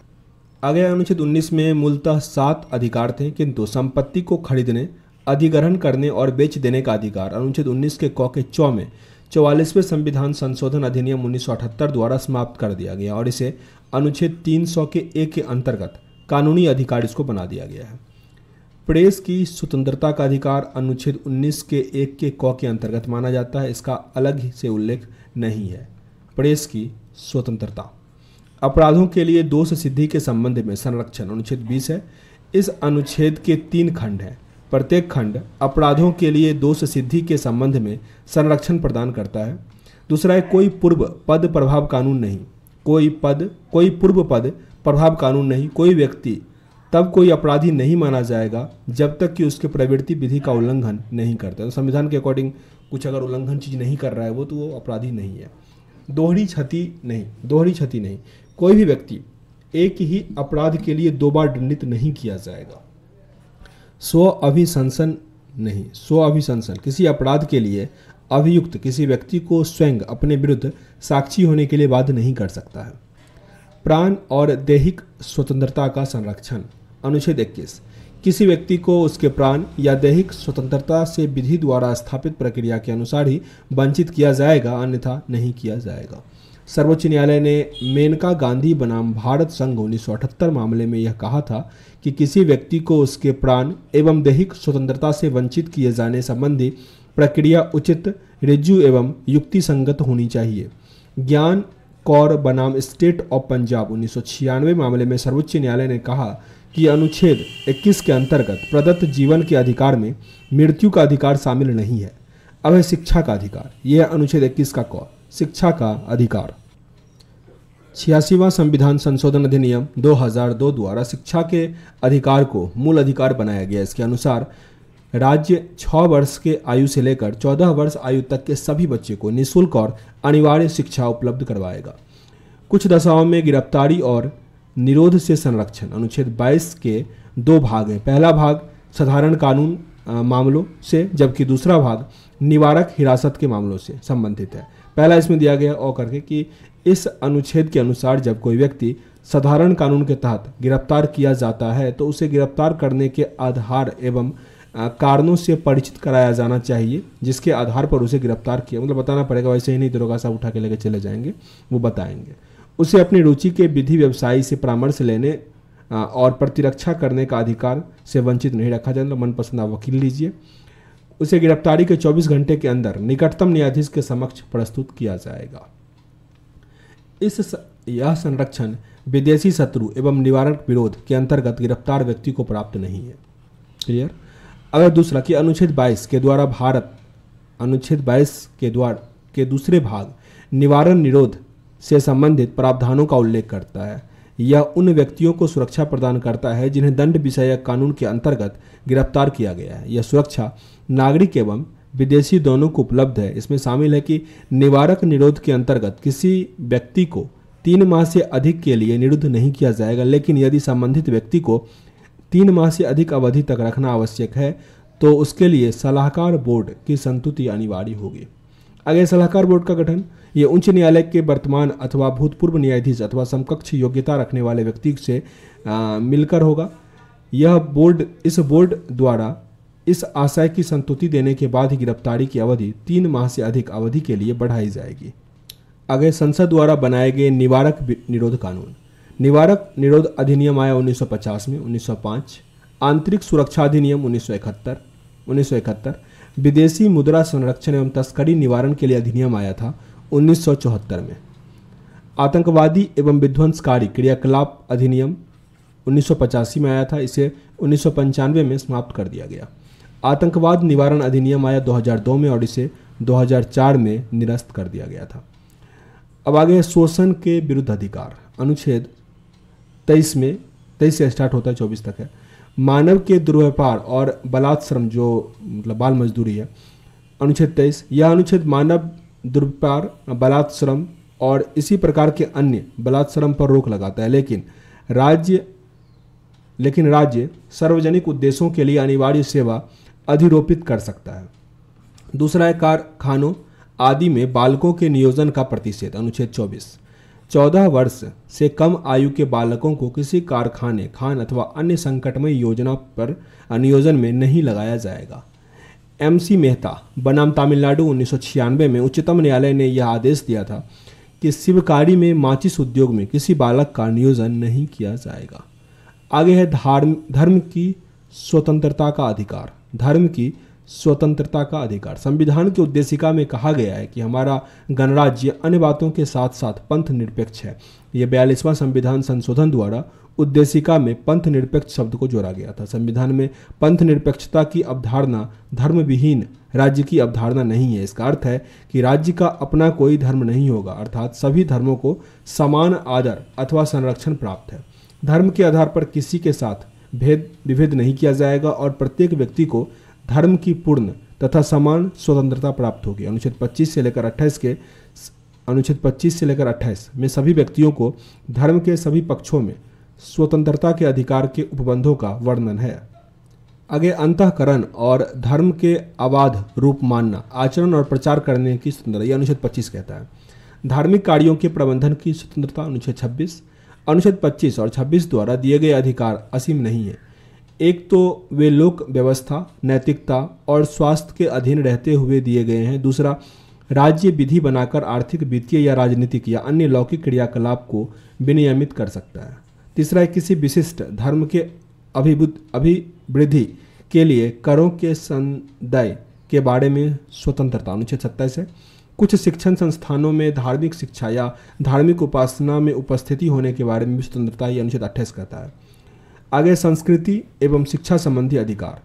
आगे अनुच्छेद 19 में मूलतः सात अधिकार थे किंतु संपत्ति को खरीदने अधिग्रहण करने और बेच देने का अधिकार अनुच्छेद 19 के कौ के चौ में चौवालीसवें संविधान संशोधन अधिनियम उन्नीस द्वारा समाप्त कर दिया गया और इसे अनुच्छेद 300 के एक के अंतर्गत कानूनी अधिकार इसको बना दिया गया है प्रेस की स्वतंत्रता का अधिकार अनुच्छेद 19 के एक के कौ के अंतर्गत माना जाता है इसका अलग से उल्लेख नहीं है प्रेस की स्वतंत्रता अपराधों के लिए दोष सिद्धि के संबंध में संरक्षण अनुच्छेद 20 है इस अनुच्छेद के तीन खंड हैं प्रत्येक खंड अपराधों के लिए दोष सिद्धि के संबंध में संरक्षण प्रदान करता है दूसरा है कोई पूर्व पद प्रभाव कानून नहीं कोई पद कोई पूर्व पद प्रभाव कानून नहीं कोई व्यक्ति तब कोई अपराधी नहीं माना जाएगा जब तक कि उसके प्रवृत्ति विधि का उल्लंघन नहीं करता तो संविधान के अकॉर्डिंग कुछ अगर उल्लंघन चीज़ नहीं कर रहा है वो तो वो अपराधी नहीं है दोहरी क्षति नहीं दोहरी क्षति नहीं कोई भी व्यक्ति एक ही अपराध के लिए दो बार दंडित नहीं किया जाएगा स्व अभिशंसन नहीं स्व अभिशंसन किसी अपराध के लिए अभियुक्त किसी व्यक्ति को स्वयं अपने विरुद्ध साक्षी होने के लिए बाध्य नहीं कर सकता है प्राण और दैहिक स्वतंत्रता का संरक्षण अनुच्छेद इक्कीस किसी व्यक्ति को उसके प्राण या दैहिक स्वतंत्रता से विधि द्वारा स्थापित प्रक्रिया के अनुसार ही वंचित किया जाएगा अन्यथा नहीं किया जाएगा सर्वोच्च न्यायालय ने मेनका गांधी बनाम भारत संघ उन्नीस मामले में यह कहा था कि किसी व्यक्ति को उसके प्राण एवं दैहिक स्वतंत्रता से वंचित किए जाने संबंधी प्रक्रिया उचित रिज्यू एवं युक्ति संगत होनी चाहिए ज्ञान कौर बनाम स्टेट ऑफ पंजाब उन्नीस मामले में सर्वोच्च न्यायालय ने कहा कि अनुच्छेद 21 के अंतर्गत प्रदत्त जीवन के अधिकार में मृत्यु का अधिकार शामिल नहीं है अब है शिक्षा का अधिकार यह अनुच्छेद 21 का कौर शिक्षा का अधिकार छियासीवा संविधान संशोधन अधिनियम 2002 द्वारा शिक्षा के अधिकार को मूल अधिकार बनाया गया इसके अनुसार राज्य छः वर्ष के आयु से लेकर चौदह वर्ष आयु तक के सभी बच्चे को निःशुल्क और अनिवार्य शिक्षा उपलब्ध करवाएगा कुछ दशाओं में गिरफ्तारी और निरोध से संरक्षण अनुच्छेद 22 के दो भाग हैं पहला भाग साधारण कानून मामलों से जबकि दूसरा भाग निवारक हिरासत के मामलों से संबंधित है पहला इसमें दिया गया और करके कि इस अनुच्छेद के अनुसार जब कोई व्यक्ति साधारण कानून के तहत गिरफ्तार किया जाता है तो उसे गिरफ्तार करने के आधार एवं कारणों से परिचित कराया जाना चाहिए जिसके आधार पर उसे गिरफ्तार किया मतलब बताना पड़ेगा वैसे ही नहीं दरोगा तो साहब उठा के लेकर चले जाएंगे वो बताएंगे उसे अपनी रुचि के विधि व्यवसायी से परामर्श लेने और प्रतिरक्षा करने का अधिकार से वंचित नहीं रखा जाए मतलब मनपसंद आप वकील लीजिए उसे गिरफ्तारी के 24 घंटे के अंदर निकटतम न्यायाधीश के समक्ष प्रस्तुत किया जाएगा इस स... यह संरक्षण विदेशी शत्रु एवं निवारक विरोध के अंतर्गत गिरफ्तार व्यक्ति को प्राप्त नहीं है क्लियर अब दूसरा कि अनुच्छेद 22 के द्वारा भारत अनुच्छेद 22 के द्वारा के दूसरे भाग निवारण निरोध से संबंधित प्रावधानों का उल्लेख करता है यह उन व्यक्तियों को सुरक्षा प्रदान करता है जिन्हें दंड विषयक कानून के अंतर्गत गिरफ्तार किया गया है यह सुरक्षा नागरिक एवं विदेशी दोनों को उपलब्ध है इसमें शामिल है कि निवारक निरोध के अंतर्गत किसी व्यक्ति को तीन माह से अधिक के लिए निरुद्ध नहीं किया जाएगा लेकिन यदि संबंधित व्यक्ति को तीन माह से अधिक अवधि तक रखना आवश्यक है तो उसके लिए सलाहकार बोर्ड की संतुति अनिवार्य होगी आगे सलाहकार बोर्ड का गठन ये उच्च न्यायालय के वर्तमान अथवा भूतपूर्व न्यायाधीश अथवा समकक्ष योग्यता रखने वाले व्यक्ति से आ, मिलकर होगा यह बोर्ड इस बोर्ड द्वारा इस आशय की संतुति देने के बाद ही गिरफ्तारी की अवधि तीन माह से अधिक अवधि के लिए बढ़ाई जाएगी आगे संसद द्वारा बनाए गए निवारक निरोध कानून निवारक निरोध अधिनियम आया 1950 में 1905 आंतरिक सुरक्षा अधिनियम 1971 1971 विदेशी मुद्रा संरक्षण एवं तस्करी निवारण के लिए अधिनियम आया था 1974 में आतंकवादी एवं विध्वंसकारी क्रियाकलाप अधिनियम उन्नीस में आया था इसे उन्नीस में समाप्त कर दिया गया आतंकवाद निवारण अधिनियम आया 2002 में और इसे 2004 में निरस्त कर दिया गया था अब आगे है शोषण के विरुद्ध अधिकार अनुच्छेद 23 में 23 से स्टार्ट होता है 24 तक है मानव के दुर्व्यापार और बलात्श्रम जो मतलब बाल मजदूरी है अनुच्छेद 23 यह अनुच्छेद मानव दुर्व्यापार बलात्श्रम और इसी प्रकार के अन्य बलात्श्रम पर रोक लगाता है लेकिन राज्य लेकिन राज्य सार्वजनिक उद्देश्यों के लिए अनिवार्य सेवा अधिरोपित कर सकता है दूसरा है कारखानों आदि में बालकों के नियोजन का प्रतिशत अनुच्छेद चौबीस चौदह वर्ष से कम आयु के बालकों को किसी कारखाने खान अथवा अन्य संकटमय योजना पर नियोजन में नहीं लगाया जाएगा एम सी मेहता बनाम तमिलनाडु उन्नीस में उच्चतम न्यायालय ने यह आदेश दिया था कि शिवकारी में माचिस उद्योग में किसी बालक का नियोजन नहीं किया जाएगा आगे है धर्म धर्म की स्वतंत्रता का अधिकार धर्म की स्वतंत्रता का अधिकार संविधान की उद्देशिका में कहा गया है कि हमारा गणराज्य अन्य बातों के साथ साथ पंथ निरपेक्ष है यह बयालीसवां संविधान संशोधन द्वारा उद्देशिका में पंथ निरपेक्ष शब्द को जोड़ा गया था संविधान में पंथ निरपेक्षता की अवधारणा धर्म विहीन राज्य की अवधारणा नहीं है इसका अर्थ है कि राज्य का अपना कोई धर्म नहीं होगा अर्थात सभी धर्मों को समान आदर अथवा संरक्षण प्राप्त है धर्म के आधार पर किसी के साथ भेद विभेद नहीं किया जाएगा और प्रत्येक व्यक्ति को धर्म की पूर्ण तथा समान स्वतंत्रता प्राप्त होगी अनुच्छेद 25 से लेकर 28 के अनुच्छेद 25 से लेकर 28 में सभी व्यक्तियों को धर्म के सभी पक्षों में स्वतंत्रता के अधिकार के उपबंधों का वर्णन है आगे अंतकरण और धर्म के अबाध रूप मानना आचरण और प्रचार करने की स्वतंत्रता यह अनुच्छेद 25 कहता है धार्मिक कार्यों के प्रबंधन की स्वतंत्रता अनुच्छेद 26 अनुच्छेद 25 और 26 द्वारा दिए गए अधिकार असीम नहीं है एक तो वे लोक व्यवस्था नैतिकता और स्वास्थ्य के अधीन रहते हुए दिए गए हैं दूसरा राज्य विधि बनाकर आर्थिक वित्तीय या राजनीतिक या अन्य लौकिक क्रियाकलाप को विनियमित कर सकता है तीसरा किसी विशिष्ट धर्म के अभिभूत अभिवृद्धि के लिए करों के संदय के बारे में स्वतंत्रता अनुच्छेद सत्ताईस है कुछ शिक्षण संस्थानों में धार्मिक शिक्षा या धार्मिक उपासना में उपस्थिति होने के बारे में भी स्वतंत्रता ये अनुच्छेद अट्ठाईस कहता है आगे संस्कृति एवं शिक्षा संबंधी अधिकार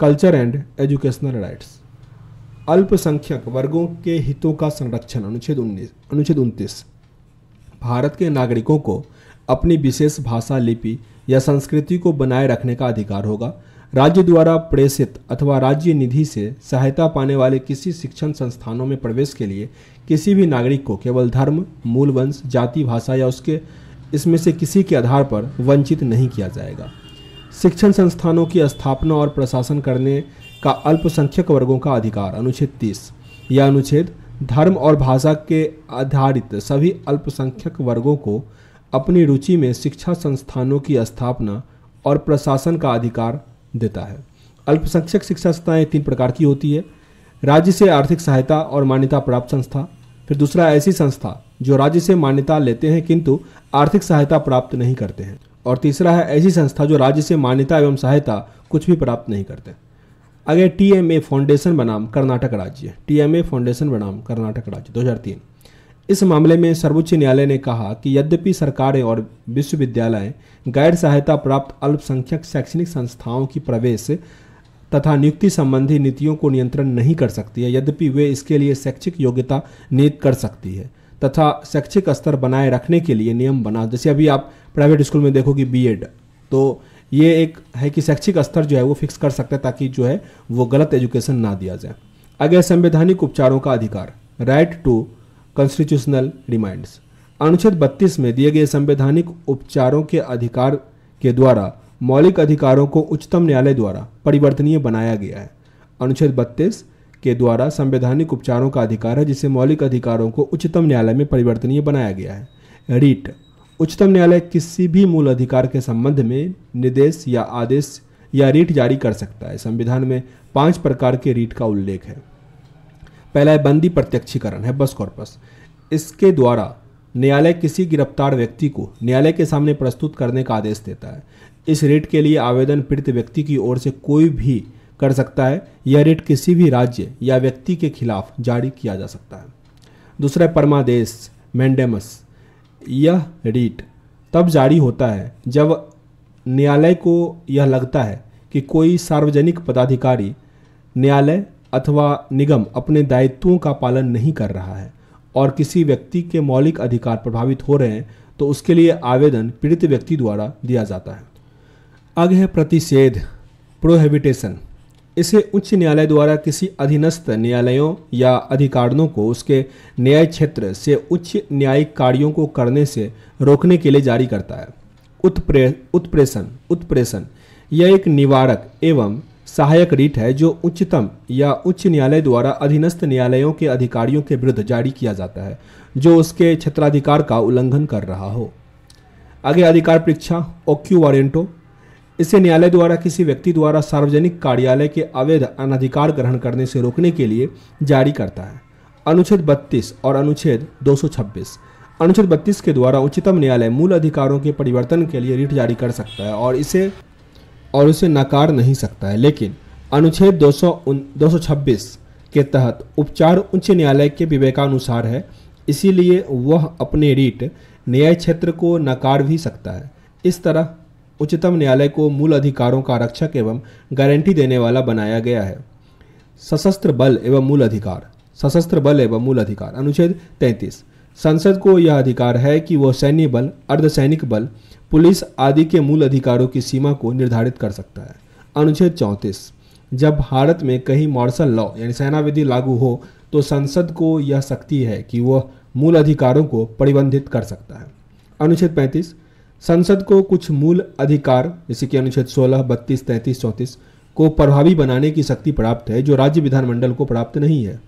कल्चर एंड एजुकेशनल राइट्स अल्पसंख्यक वर्गों के हितों का संरक्षण अनुच्छेद उन्नीस अनुच्छेद उनतीस भारत के नागरिकों को अपनी विशेष भाषा लिपि या संस्कृति को बनाए रखने का अधिकार होगा राज्य द्वारा प्रेषित अथवा राज्य निधि से सहायता पाने वाले किसी शिक्षण संस्थानों में प्रवेश के लिए किसी भी नागरिक को केवल धर्म मूल वंश जाति भाषा या उसके इसमें से किसी के आधार पर वंचित नहीं किया जाएगा शिक्षण संस्थानों की स्थापना और प्रशासन करने का अल्पसंख्यक वर्गों का अधिकार अनुच्छेद तीस या अनुच्छेद धर्म और भाषा के आधारित सभी अल्पसंख्यक वर्गों को अपनी रुचि में शिक्षा संस्थानों की स्थापना और प्रशासन का अधिकार देता है अल्पसंख्यक शिक्षा संस्थाएँ तीन प्रकार की होती है राज्य से आर्थिक सहायता और मान्यता प्राप्त संस्था फिर दूसरा ऐसी संस्था जो राज्य से मान्यता लेते हैं किंतु आर्थिक सहायता प्राप्त नहीं करते हैं और तीसरा है ऐसी संस्था जो राज्य से मान्यता एवं सहायता कुछ भी प्राप्त नहीं करते आगे टी एम ए फाउंडेशन बनाम कर्नाटक राज्य टी एम ए फाउंडेशन बनाम कर्नाटक राज्य तीन इस मामले में सर्वोच्च न्यायालय ने कहा कि यद्यपि सरकारें और विश्वविद्यालय गैर सहायता प्राप्त अल्पसंख्यक शैक्षणिक संस्थाओं की प्रवेश तथा नियुक्ति संबंधी नीतियों को नियंत्रण नहीं कर सकती है यद्यपि वे इसके लिए शैक्षिक योग्यता नियत कर सकती है तथा शैक्षिक स्तर बनाए रखने के लिए नियम बना जैसे अभी आप प्राइवेट स्कूल में देखोगे एड तो ये एक है कि शैक्षिक स्तर जो है वो फिक्स कर सकते हैं ताकि जो है वो गलत एजुकेशन ना दिया जाए अगर संवैधानिक उपचारों का अधिकार राइट टू कॉन्स्टिट्यूशनल रिमाइंड्स अनुच्छेद 32 में दिए गए संवैधानिक उपचारों के अधिकार के द्वारा मौलिक अधिकारों को उच्चतम न्यायालय द्वारा परिवर्तनीय बनाया गया है अनुच्छेद 32 के द्वारा संवैधानिक उपचारों का अधिकार है जिसे मौलिक अधिकारों को उच्चतम न्यायालय में परिवर्तनीय बनाया गया है रीट उच्चतम न्यायालय किसी भी मूल अधिकार के संबंध में निर्देश या आदेश या रीट जारी कर सकता है संविधान में पांच प्रकार के रीट का उल्लेख है पहला है बंदी प्रत्यक्षीकरण है बस कॉर्पस इसके द्वारा न्यायालय किसी गिरफ्तार व्यक्ति को न्यायालय के सामने प्रस्तुत करने का आदेश देता है इस रेट के लिए आवेदन पीड़ित व्यक्ति की ओर से कोई भी कर सकता है यह रेट किसी भी राज्य या व्यक्ति के खिलाफ जारी किया जा सकता है दूसरा परमादेश मैंडेमस यह रीट तब जारी होता है जब न्यायालय को यह लगता है कि कोई सार्वजनिक पदाधिकारी न्यायालय अथवा निगम अपने दायित्वों का पालन नहीं कर रहा है और किसी व्यक्ति के मौलिक अधिकार प्रभावित हो रहे हैं तो उसके लिए आवेदन पीड़ित व्यक्ति द्वारा दिया जाता है आगे है प्रतिषेध प्रोहेबिटेशन इसे उच्च न्यायालय द्वारा किसी अधीनस्थ न्यायालयों या अधिकारणों को उसके न्याय क्षेत्र से उच्च न्यायिक कार्यों को करने से रोकने के लिए जारी करता है उत्प्रे उत्प्रेषण उत्प्रेषण यह एक निवारक एवं सहायक रीट है जो उच्चतम या उच्च न्यायालय द्वारा अधीनस्थ न्यायालयों के अधिकारियों के विरुद्ध जारी किया जाता है जो उसके क्षेत्राधिकार का उल्लंघन कर रहा हो आगे अधिकार परीक्षा ओक्यू वारेंटो इसे न्यायालय द्वारा किसी व्यक्ति द्वारा सार्वजनिक कार्यालय के अवैध अनाधिकार ग्रहण करने से रोकने के लिए जारी करता है अनुच्छेद 32 और अनुच्छेद 226 अनुच्छेद 32 के द्वारा उच्चतम न्यायालय मूल अधिकारों के परिवर्तन के लिए रीट जारी कर सकता है और इसे और उसे नकार नहीं सकता है लेकिन अनुच्छेद दो सौ के तहत उपचार उच्च न्यायालय के विवेकानुसार है इसीलिए वह अपने रीट न्याय क्षेत्र को नकार भी सकता है इस तरह उच्चतम न्यायालय को मूल अधिकारों का रक्षक एवं गारंटी देने वाला बनाया गया है सशस्त्र बल एवं मूल अधिकार सशस्त्र बल एवं मूल अधिकार अनुच्छेद 33 संसद को यह अधिकार है कि वह सैन्य बल अर्धसैनिक बल पुलिस आदि के मूल अधिकारों की सीमा को निर्धारित कर सकता है अनुच्छेद चौंतीस जब भारत में कहीं मार्शल लॉ यानी सेना विधि लागू हो तो संसद को यह शक्ति है कि वह मूल अधिकारों को परिबंधित कर सकता है अनुच्छेद 35 संसद को कुछ मूल अधिकार जैसे कि अनुच्छेद 16, 32, 33, 34 को प्रभावी बनाने की शक्ति प्राप्त है जो राज्य विधानमंडल को प्राप्त नहीं है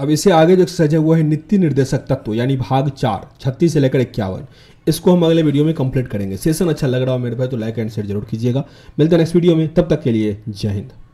अब इसे आगे जो एक्सरसाइज है वो है नीति निर्देशक तत्व यानी भाग चार छत्तीस से लेकर इक्यावन इसको हम अगले वीडियो में कंप्लीट करेंगे सेशन अच्छा लग रहा हो मेरे पास तो लाइक एंड शेयर जरूर कीजिएगा मिलते हैं नेक्स्ट वीडियो में तब तक के लिए जय हिंद